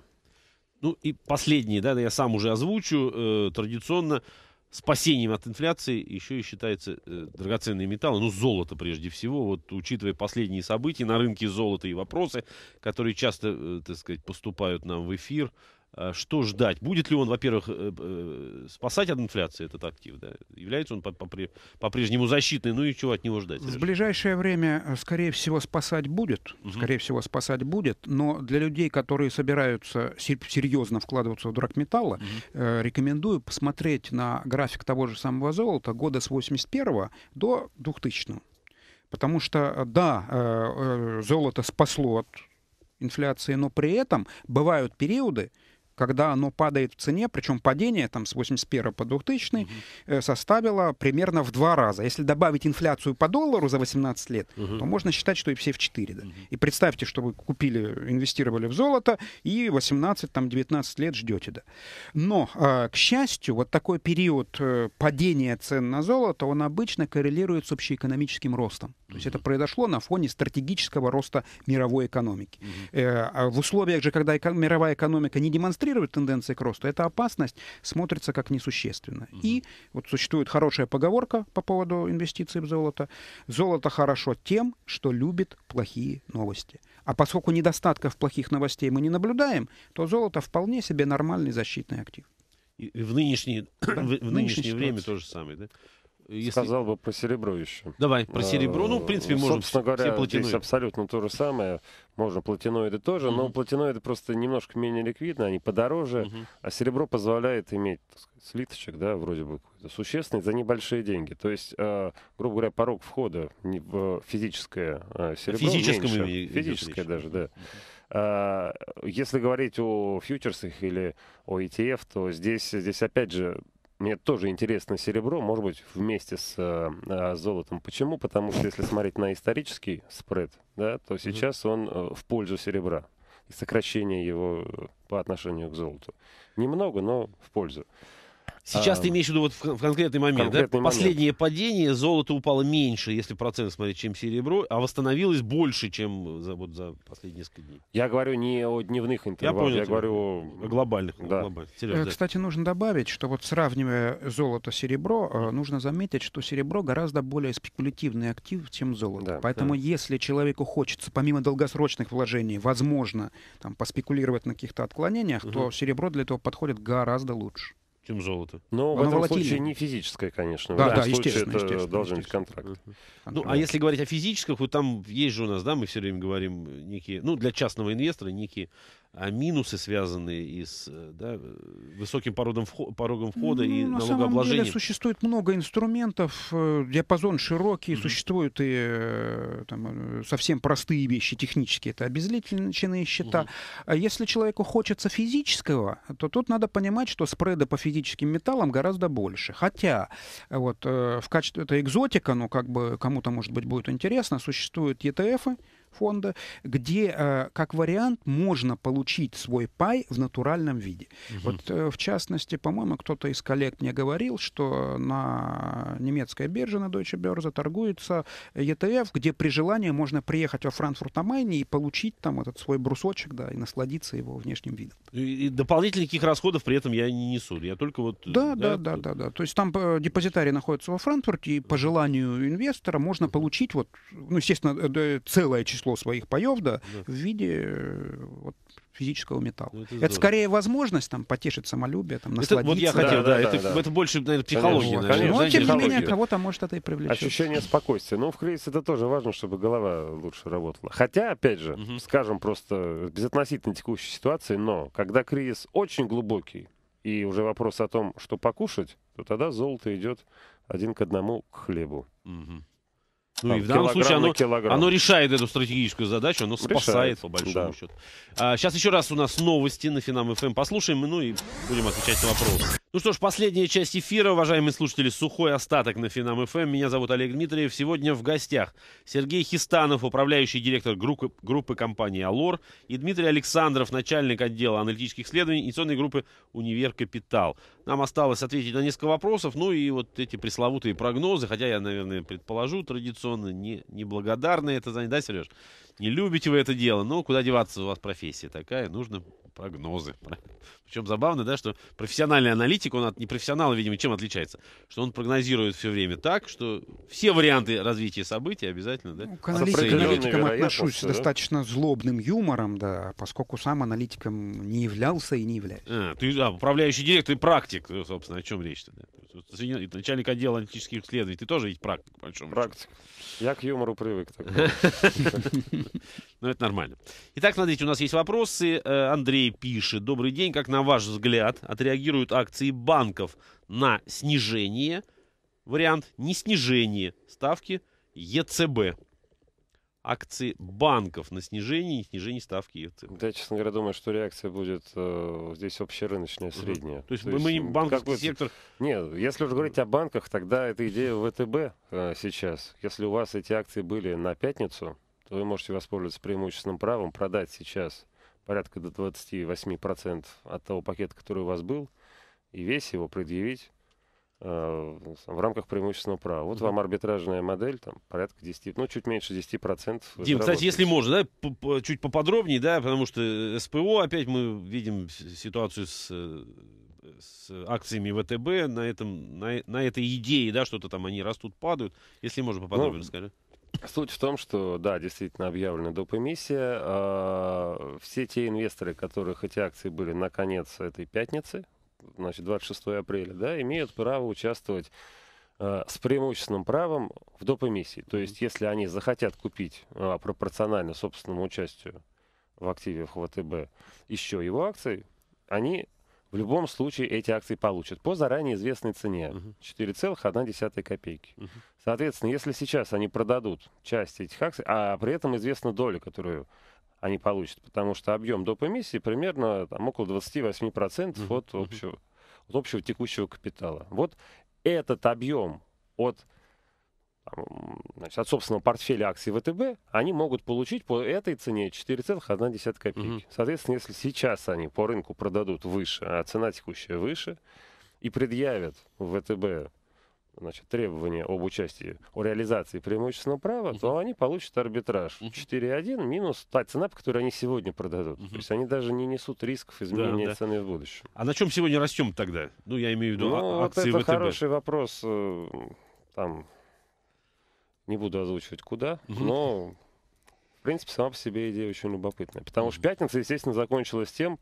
Ну и последний, да, я сам уже озвучу э, традиционно спасением от инфляции еще и считается э, драгоценные металлы, ну золото прежде всего, вот учитывая последние события на рынке золота и вопросы, которые часто, э, так сказать, поступают нам в эфир, а что ждать? Будет ли он, во-первых, э, э, спасать от инфляции этот актив? Да? Является он по-прежнему защитный? Ну и чего от него ждать? В ближайшее время, э, скорее всего, спасать будет. Угу. Скорее всего, спасать будет. Но для людей, которые собираются серьезно вкладываться в драгметаллы, угу. рекомендую посмотреть на график того же самого золота года с 81 до 2000. Потому что, да, золото спасло от инфляции, но при этом бывают периоды, когда оно падает в цене, причем падение там с 81 по 2000 угу. Э, составило примерно в два раза. Если добавить инфляцию по доллару за 18 лет, угу. то можно считать, что и все в 4. Да. Угу. И представьте, что вы купили, инвестировали в золото и 18-19 лет ждете. Да. Но, а, к счастью, вот такой период э, падения цен на золото, он обычно коррелирует с общеэкономическим ростом. То есть угу. это произошло на фоне стратегического роста мировой экономики. Угу. В условиях же, когда мировая экономика не демонстрирует демонстрирует тенденции к росту, эта опасность смотрится как несущественно. Угу. И вот существует хорошая поговорка по поводу инвестиций в золото. Золото хорошо тем, что любит плохие новости. А поскольку недостатков плохих новостей мы не наблюдаем, то золото вполне себе нормальный защитный актив. И в, нынешние, да, в, в нынешнее ситуации. время то же самое, да? Если... Сказал бы про серебро еще. Давай, про э, серебро. Ну, в принципе, можно Собственно говоря, все здесь абсолютно то же самое. Можно платиноиды тоже, mm-hmm. но платиноиды просто немножко менее ликвидны, они подороже, mm-hmm. а серебро позволяет иметь так сказать, слиточек, да, вроде бы существенный за небольшие деньги. То есть, э, грубо говоря, порог входа в физическое э, серебро Физическом меньше. Имени, физическое даже, да. Mm-hmm. Если говорить о фьючерсах или о ETF, то здесь, здесь опять же мне тоже интересно серебро, может быть, вместе с э, золотом. Почему? Потому что если смотреть на исторический спред, да, то сейчас он э, в пользу серебра и сокращение его э, по отношению к золоту. Немного, но в пользу. Сейчас а, ты имеешь в виду вот в, конкретный момент, конкретный да? Момент. Последнее падение, золото упало меньше, если процент смотреть, чем серебро, а восстановилось больше, чем за, вот, за последние несколько дней. Я говорю не о дневных интервалах, я, понял я говорю о глобальных. Да. глобальных. Серьез, э, да. Кстати, нужно добавить, что вот сравнивая золото-серебро, э, нужно заметить, что серебро гораздо более спекулятивный актив, чем золото. Да. Поэтому да. если человеку хочется, помимо долгосрочных вложений, возможно, там, поспекулировать на каких-то отклонениях, угу. то серебро для этого подходит гораздо лучше чем золото. Но ну, Оно в этом волатильно. случае не физическое, конечно. Да, в да, случае естественно, это естественно, должен быть контракт. Uh-huh. Ну, а если говорить о физических, вот там есть же у нас, да, мы все время говорим э, некие, ну, для частного инвестора некие а минусы, связанные и с э, да, э, высоким порогом, порогом входа ну, и на налогообложением? На самом деле существует много инструментов, э, диапазон широкий, mm-hmm. существуют и там, совсем простые вещи технические, это обезличенные счета. Mm-hmm. Если человеку хочется физического, то тут надо понимать, что спреда по физическим металлам гораздо больше. Хотя вот в качестве, это экзотика, но как бы кому-то, может быть, будет интересно, существуют ETF, фонда, где как вариант можно получить свой пай в натуральном виде. Угу. Вот в частности, по-моему, кто-то из коллег мне говорил, что на немецкой бирже, на Deutsche Börse торгуется ETF, где при желании можно приехать во Франкфурт на Майне и получить там этот свой брусочек, да, и насладиться его внешним видом. И, и дополнительных никаких расходов при этом я не несу, я только вот... Да, да, да, да, да. да. То есть там депозитарий находится во Франкфурте, и по желанию инвестора можно получить вот, ну, естественно, целое число число своих паев, да, да. в виде э, вот, физического металла. Ну, это, это скорее возможность там потешить самолюбие, там насладиться. Это, вот я хотел, да, да, да, это, да, да. это больше наверное, психология. Конечно, ну, конечно. Но тем психология. не менее кого-то может это и привлечь. Ощущение спокойствия. Но ну, в кризис это тоже важно, чтобы голова лучше работала. Хотя, опять же, угу. скажем просто безотносительно текущей ситуации, но когда кризис очень глубокий и уже вопрос о том, что покушать, то тогда золото идет один к одному к хлебу. Угу. Ну и в данном случае оно, оно решает эту стратегическую задачу, оно спасает, решает, по большому да. счету. А, сейчас еще раз у нас новости на Финам ФМ эм. послушаем, ну и будем отвечать на вопросы. Ну что ж, последняя часть эфира, уважаемые слушатели, сухой остаток на Финам ФМ. Эм. Меня зовут Олег Дмитриев. Сегодня в гостях Сергей Хистанов, управляющий директор группы, группы компании «Алор», и Дмитрий Александров, начальник отдела аналитических исследований инвестиционной группы «Универ Капитал». Нам осталось ответить на несколько вопросов, ну и вот эти пресловутые прогнозы, хотя я, наверное, предположу, традиционно не, неблагодарные это занятие, да, Сереж? Не любите вы это дело, но ну, куда деваться, у вас профессия такая, нужно прогнозы. Причем забавно, да, что профессиональный аналитик, он от непрофессионала, видимо, чем отличается? Что он прогнозирует все время так, что все варианты развития событий обязательно, да? Ну, к аналитикам, отношусь да? достаточно злобным юмором, да, поскольку сам аналитиком не являлся и не являюсь. А, ты, да, управляющий директор и практик, э, собственно, о чем речь-то, да? Начальник отдела аналитических исследований, ты тоже ведь практик, по большому Практик. Я к юмору привык. Ну это нормально. Итак, смотрите, у нас есть вопросы. Э, Андрей пишет. Добрый день. Как на ваш взгляд отреагируют акции банков на снижение? Вариант не снижение ставки ЕЦБ акции банков на снижение и снижение ставки ЕЦБ. Да, честно говоря, думаю, что реакция будет э, здесь общерыночная, средняя. Угу. То есть То мы есть, банковский как бы, сектор... Нет, если уже говорить о банках, тогда это идея ВТБ э, сейчас. Если у вас эти акции были на пятницу, то вы можете воспользоваться преимущественным правом, продать сейчас порядка до 28% от того пакета, который у вас был, и весь его предъявить э, в рамках преимущественного права. Вот да. вам арбитражная модель, там, порядка 10, ну, чуть меньше 10%. Дим, кстати, если можно, да, по, чуть поподробнее, да, потому что э, СПО, опять мы видим ситуацию с, э, с акциями ВТБ, на, этом, на, на этой идее, да, что-то там они растут, падают. Если можно поподробнее ну, расскажи. Суть в том, что, да, действительно объявлена доп. эмиссия. А, все те инвесторы, которых эти акции были на конец этой пятницы, значит, 26 апреля, да, имеют право участвовать а, с преимущественным правом в доп. эмиссии. То есть, если они захотят купить а, пропорционально собственному участию в активе ВТБ еще его акции, они в любом случае эти акции получат по заранее известной цене 4,1 копейки. Uh -huh. Соответственно, если сейчас они продадут часть этих акций, а при этом известна доля, которую они получат, потому что объем доп. эмиссии примерно там, около 28% uh -huh. от, общего, от общего текущего капитала. Вот этот объем от значит, от собственного портфеля акций ВТБ, они могут получить по этой цене 4,1 копейки. Угу. Mm -hmm. Соответственно, если сейчас они по рынку продадут выше, а цена текущая выше, и предъявят ВТБ значит, требования об участии, о реализации преимущественного права, uh -huh. то они получат арбитраж uh -huh. 4.1 минус та цена, по которой они сегодня продадут. Uh -huh. То есть они даже не несут рисков изменения да, да. цены в будущем. А на чем сегодня растем тогда? Ну, я имею в виду а ну, а акции вот это ВТБ. хороший вопрос. Э, там, не буду озвучивать куда, но, в принципе, сама по себе идея очень любопытная. Потому что пятница, естественно, закончилась тем,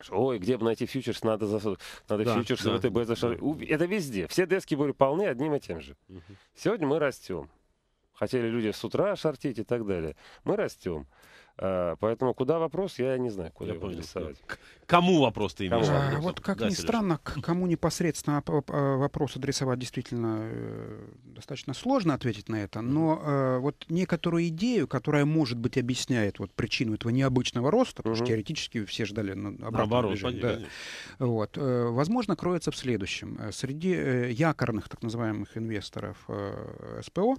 что Ой, где бы найти фьючерс, надо, за... надо да, фьючерс да, ВТБ зашар. Да. Это везде. Все дески были полны одним и тем же. Сегодня мы растем. Хотели люди с утра шортить и так далее. Мы растем. Э, поэтому куда вопрос, я не знаю, куда я его адресовать. Кому вопрос ты имеешь? А, вот как да, ни Сережа. странно, к кому непосредственно э, вопрос адресовать действительно э, достаточно сложно ответить на это, но вот некоторую идею, которая, может быть, объясняет вот причину этого необычного роста, потому что теоретически все ждали ну, обратного движения. Да. Вот, возможно, кроется в следующем. Среди якорных, так называемых, инвесторов СПО,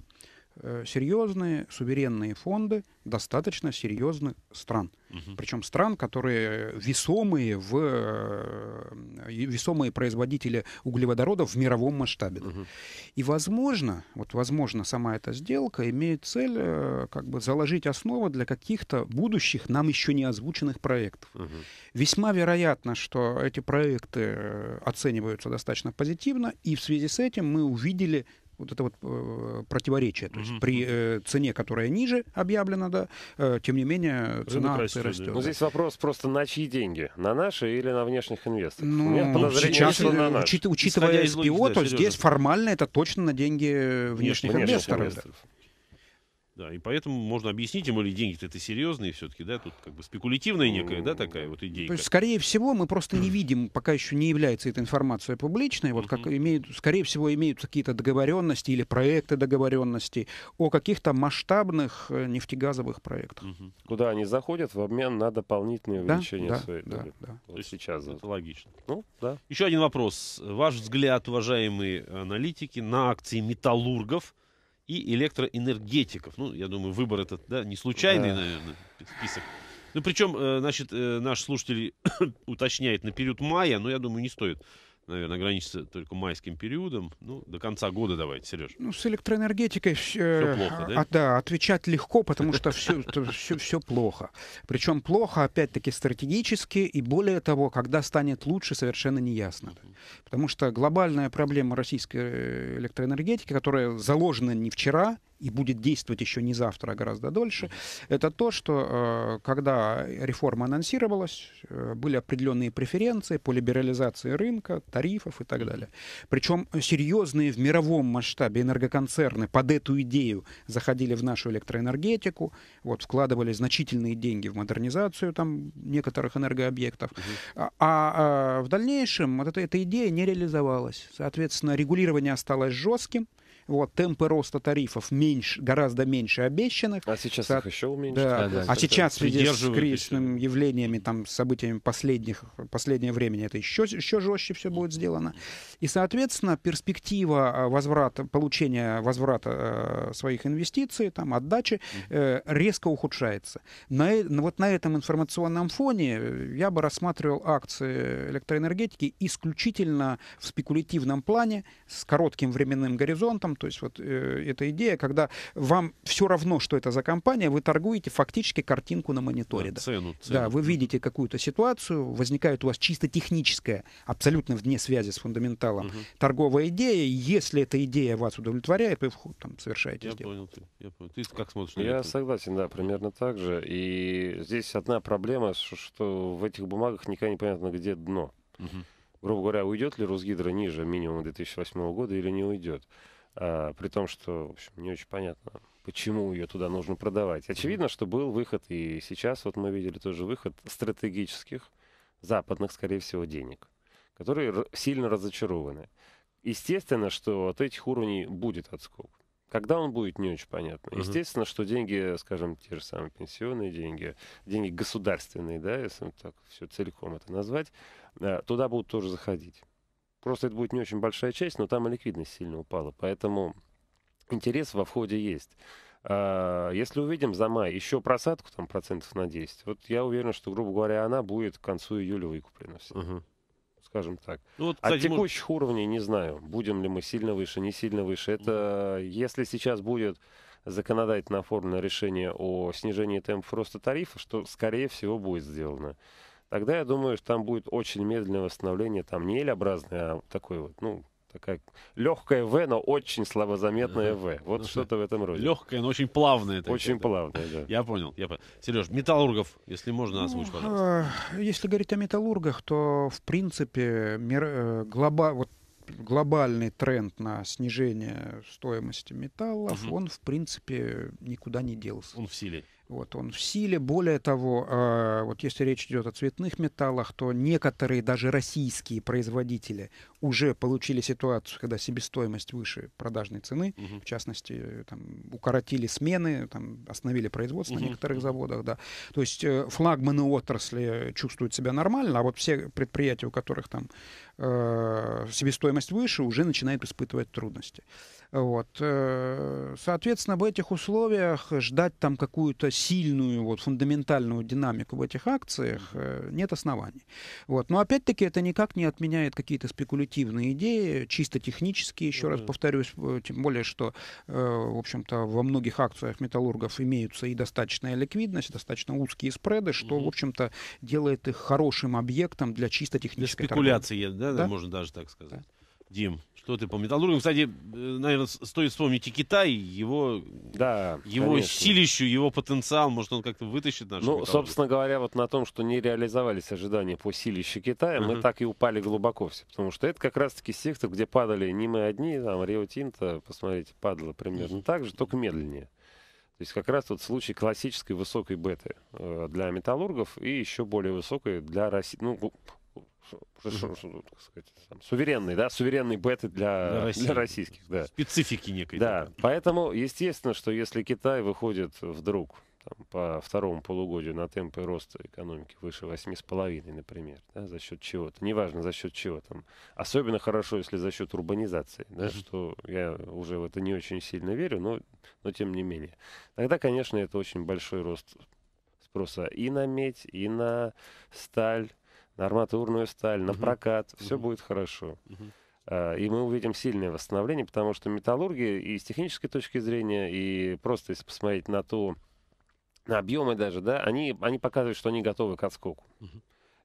Э, серьезные суверенные фонды достаточно серьезных стран. Угу. Причем стран, которые весомые, в, э, весомые производители углеводородов в мировом масштабе. Угу. И, возможно, вот возможно, сама эта сделка имеет цель э, как бы заложить основу для каких-то будущих, нам еще не озвученных проектов. Угу. Весьма вероятно, что эти проекты оцениваются достаточно позитивно, и в связи с этим мы увидели вот это вот э, противоречие. То есть mm при э, цене, которая ниже объявлена, да, э, тем не менее цена Рынок растет. растет Ну, здесь вопрос просто на чьи деньги? На наши или на внешних инвесторов? Ну, ну, сейчас, что на э, Учит, учитывая Исходя СПО, логики, да, здесь формально это точно на деньги внешних, внешних инвесторов. инвесторов. Да. Да, и поэтому можно объяснить ему, или деньги-то это серьезные все-таки, да, тут как бы спекулятивная некая, да, такая вот идея. То есть, скорее всего, мы просто не видим, пока еще не является эта информация публичной, вот как имеют, скорее всего, имеют какие-то договоренности или проекты договоренностей о каких-то масштабных э, нефтегазовых проектах. Куда они заходят в обмен на дополнительное увеличение да, своей да, доли. Да, да. Вот То сейчас. Это логично. Ну, да. Еще один вопрос. Ваш взгляд, уважаемые аналитики, на акции металлургов и электроэнергетиков. Ну, я думаю, выбор этот да, не случайный, да. наверное, список. Ну, причем, э, значит, э, наш слушатель уточняет на период мая, но я думаю, не стоит наверное, ограничиться только майским периодом. Ну, до конца года давайте, Сереж. Ну, с электроэнергетикой все, э, все плохо, да? А, да, отвечать легко, потому что все, все, все плохо. Причем плохо, опять-таки, стратегически, и более того, когда станет лучше, совершенно неясно. Потому что глобальная проблема российской э, электроэнергетики, которая заложена не вчера, и будет действовать еще не завтра, а гораздо дольше, это то, что э, когда реформа анонсировалась, э, были определенные преференции по либерализации рынка, тарифов и так далее. Причем серьезные в мировом масштабе энергоконцерны под эту идею заходили в нашу электроэнергетику, вот, вкладывали значительные деньги в модернизацию там, некоторых энергообъектов. А, а, а в дальнейшем вот эта, эта идея не реализовалась. Соответственно, регулирование осталось жестким, вот, темпы роста тарифов меньше, гораздо меньше обещанных. А сейчас Со... их еще уменьшили. Да. А, да. а сейчас в связи с кризисными э, явлениями, там, событиями последних, последнего времени это еще, еще жестче все будет сделано. И, соответственно, перспектива э, возврата, получения возврата э, своих инвестиций, там, отдачи резко ухудшается. На, ну, вот на этом информационном фоне я бы рассматривал акции электроэнергетики исключительно в спекулятивном плане, с коротким временным горизонтом, то есть вот э, эта идея, когда вам все равно, что это за компания, вы торгуете фактически картинку на мониторе. Да, да. Цену, цену. Да, вы видите какую-то ситуацию, возникает у вас чисто техническая, абсолютно вне связи с фундаменталом угу. торговая идея. Если эта идея вас удовлетворяет, вы вход там совершаете я сделку. Понял, ты, я понял. Ты как смотришь? На я это? согласен, да, примерно так же. И здесь одна проблема, что в этих бумагах никогда не понятно, где дно. Угу грубо говоря, уйдет ли Росгидро ниже минимума 2008 года или не уйдет. А, при том, что, в общем, не очень понятно, почему ее туда нужно продавать. Очевидно, что был выход, и сейчас вот мы видели тоже выход стратегических, западных, скорее всего, денег, которые сильно разочарованы. Естественно, что от этих уровней будет отскок. Когда он будет, не очень понятно. Естественно, что деньги, скажем, те же самые пенсионные деньги, деньги государственные, да, если так все целиком это назвать, а, туда будут тоже заходить. Просто это будет не очень большая часть, но там и ликвидность сильно упала. Поэтому интерес во входе есть. А, если увидим за май еще просадку там процентов на 10, вот я уверен, что, грубо говоря, она будет к концу июля выкуплена. Все. Угу. Скажем так. Ну, вот, кстати, От текущих может... уровней не знаю, будем ли мы сильно выше, не сильно выше. Это если сейчас будет законодательно оформлено решение о снижении темпов роста тарифа, что, скорее всего, будет сделано тогда я думаю, что там будет очень медленное восстановление, там не L-образное, а такой вот, ну, такая легкая В, но очень слабозаметная В. Вот ну, что-то в этом роде. Легкая, но очень плавная. очень это. плавная, да. Я понял, я понял. Сереж, металлургов, если можно, ну, озвучь, ну, пожалуйста. Если говорить о металлургах, то, в принципе, мир, э, глоба, вот, глобальный тренд на снижение стоимости металлов, угу. он, в принципе, никуда не делся. Он в силе. Вот, он в силе. Более того, э, вот если речь идет о цветных металлах, то некоторые даже российские производители уже получили ситуацию, когда себестоимость выше продажной цены. Угу. В частности, там, укоротили смены, там, остановили производство угу. на некоторых заводах. Да. То есть э, флагманы отрасли чувствуют себя нормально, а вот все предприятия, у которых там э, себестоимость выше, уже начинают испытывать трудности. Вот. Э, соответственно, в этих условиях ждать там какую-то сильную, вот, фундаментальную динамику в этих акциях э, нет оснований. Вот. Но опять-таки это никак не отменяет какие-то спекулятивные идеи, чисто технические, еще mm-hmm. раз повторюсь, тем более, что, э, в общем-то, во многих акциях металлургов имеются и достаточная ликвидность, достаточно узкие спреды, что, mm-hmm. в общем-то, делает их хорошим объектом для чисто технической для спекуляции, да, да, можно даже так сказать. Да. Дим, что ты по металлургам? Кстати, э, наверное, стоит вспомнить и Китай, его, да, его конечно. силищу, его потенциал, может, он как-то вытащит наш. Ну, собственно говоря, вот на том, что не реализовались ожидания по силище Китая, uh-huh. мы так и упали глубоко все, потому что это как раз-таки сектор, где падали не мы одни, там Рио Тинто, посмотрите, падало примерно uh-huh. так же, только медленнее. То есть как раз тот случай классической высокой беты э, для металлургов и еще более высокой для России. Ну, что, тут, так сказать, там, суверенный, да, суверенный беты для, для, для российских, да. Специфики некой. Да, такой. поэтому, естественно, что если Китай выходит вдруг там, по второму полугодию на темпы роста экономики выше 8,5, например, да, за счет чего-то, неважно за счет чего там, особенно хорошо, если за счет урбанизации, да, mm-hmm. что я уже в это не очень сильно верю, но, но тем не менее. Тогда, конечно, это очень большой рост спроса и на медь, и на сталь, на арматурную сталь, на прокат, все будет хорошо. Э, и мы увидим сильное восстановление, потому что металлурги и с технической точки зрения, и просто если посмотреть на то, на объемы даже, да, они, они показывают, что они готовы к отскоку.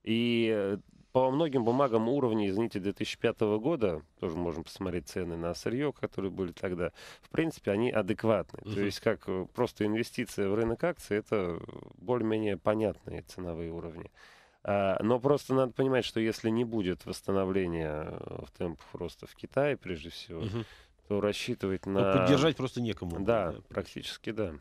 И э, по многим бумагам уровней, извините, 2005 года, тоже можем посмотреть цены на сырье, которые были тогда, в принципе, они адекватны. Uh-huh. То есть как э, просто инвестиция в рынок акций, это более-менее понятные ценовые уровни. А, но просто надо понимать, что если не будет восстановления э, в темпах роста в Китае, прежде всего, угу. то рассчитывать на... Ну, поддержать просто некому. Да, да, практически, да.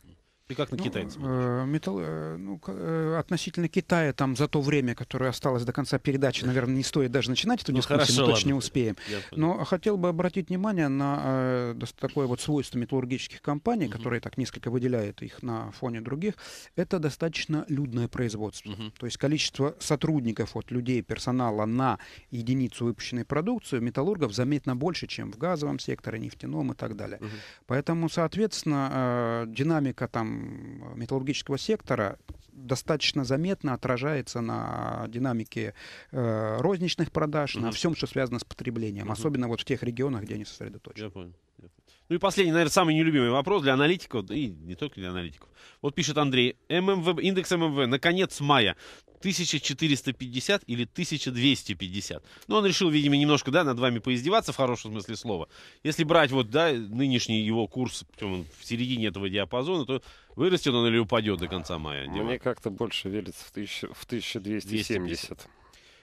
И как на ну, Китай э, смотришь? Металл, э, ну, э, относительно Китая, там за то время, которое осталось до конца передачи, наверное, не стоит даже начинать эту ну, дискуссию, хорошо, мы точно не успеем. Но хотел бы обратить внимание на такое вот свойство металлургических компаний, угу. которое так несколько выделяет их на фоне других. Это достаточно людное производство. Угу. То есть количество сотрудников, вот людей, персонала на единицу выпущенной продукции металлургов заметно больше, чем в газовом секторе, нефтяном и так далее. Угу. Поэтому, соответственно, динамика там металлургического сектора достаточно заметно отражается на динамике э, розничных продаж, угу. на всем, что связано с потреблением, угу. особенно вот в тех регионах, где они сосредоточены. Я понял. Я понял. Ну и последний, наверное, самый нелюбимый вопрос для аналитиков, и не только для аналитиков. Вот пишет Андрей, ММВ, индекс ММВ на конец мая 1450 или 1250. Ну он решил, видимо, немножко, да, над вами поиздеваться в хорошем смысле слова. Если брать вот, да, нынешний его курс, он в середине этого диапазона, то вырастет он или упадет до конца мая? Мне как-то больше верится в, тысяч, в 1270. 250.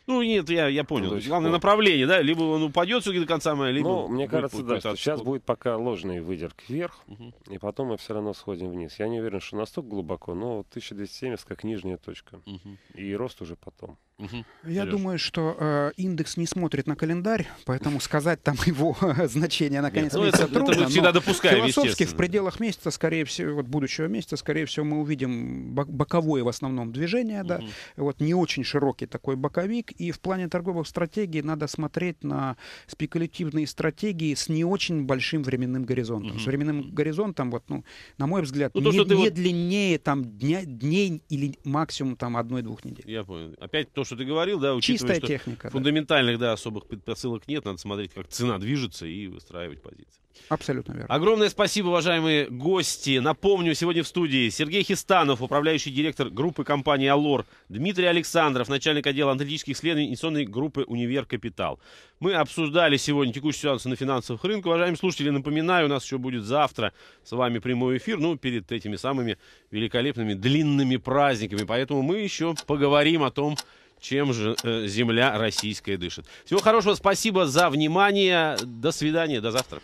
Ну, нет, я, я понял. То есть, Главное вот. направление, да? Либо он упадет все-таки до конца мая, либо... Ну, мне кажется, да, что сейчас будет пока ложный выдерг вверх, угу. и потом мы все равно сходим вниз. Я не уверен, что настолько глубоко, но 1270 как нижняя точка. Угу. И рост уже потом. Угу. Я Сереж. думаю, что э, индекс не смотрит на календарь, поэтому сказать там его э, значение наконец Нет, месяца ну, это, трудно. Это мы всегда допускаем, философски в пределах месяца, скорее всего, вот будущего месяца, скорее всего, мы увидим боковое в основном движение, да, вот не очень широкий такой боковик, и в плане торговых стратегий надо смотреть на спекулятивные стратегии с не очень большим временным горизонтом. Угу. С временным горизонтом, вот, ну, на мой взгляд, ну, то, не, не вот... длиннее там, дня, дней или максимум там одной-двух недель. Я понял. Опять то, что ты говорил, да, учитывая, Чистая что техника, фундаментальных да. да, особых предпосылок нет, надо смотреть, как цена движется и выстраивать позиции. Абсолютно верно. Огромное спасибо, уважаемые гости. Напомню, сегодня в студии Сергей Хистанов, управляющий директор группы компании «Алор», Дмитрий Александров, начальник отдела аналитических исследований инвестиционной группы «Универ Капитал». Мы обсуждали сегодня текущую ситуацию на финансовых рынках. Уважаемые слушатели, напоминаю, у нас еще будет завтра с вами прямой эфир, ну, перед этими самыми великолепными длинными праздниками. Поэтому мы еще поговорим о том, чем же э, земля российская дышит. Всего хорошего, спасибо за внимание. До свидания, до завтра.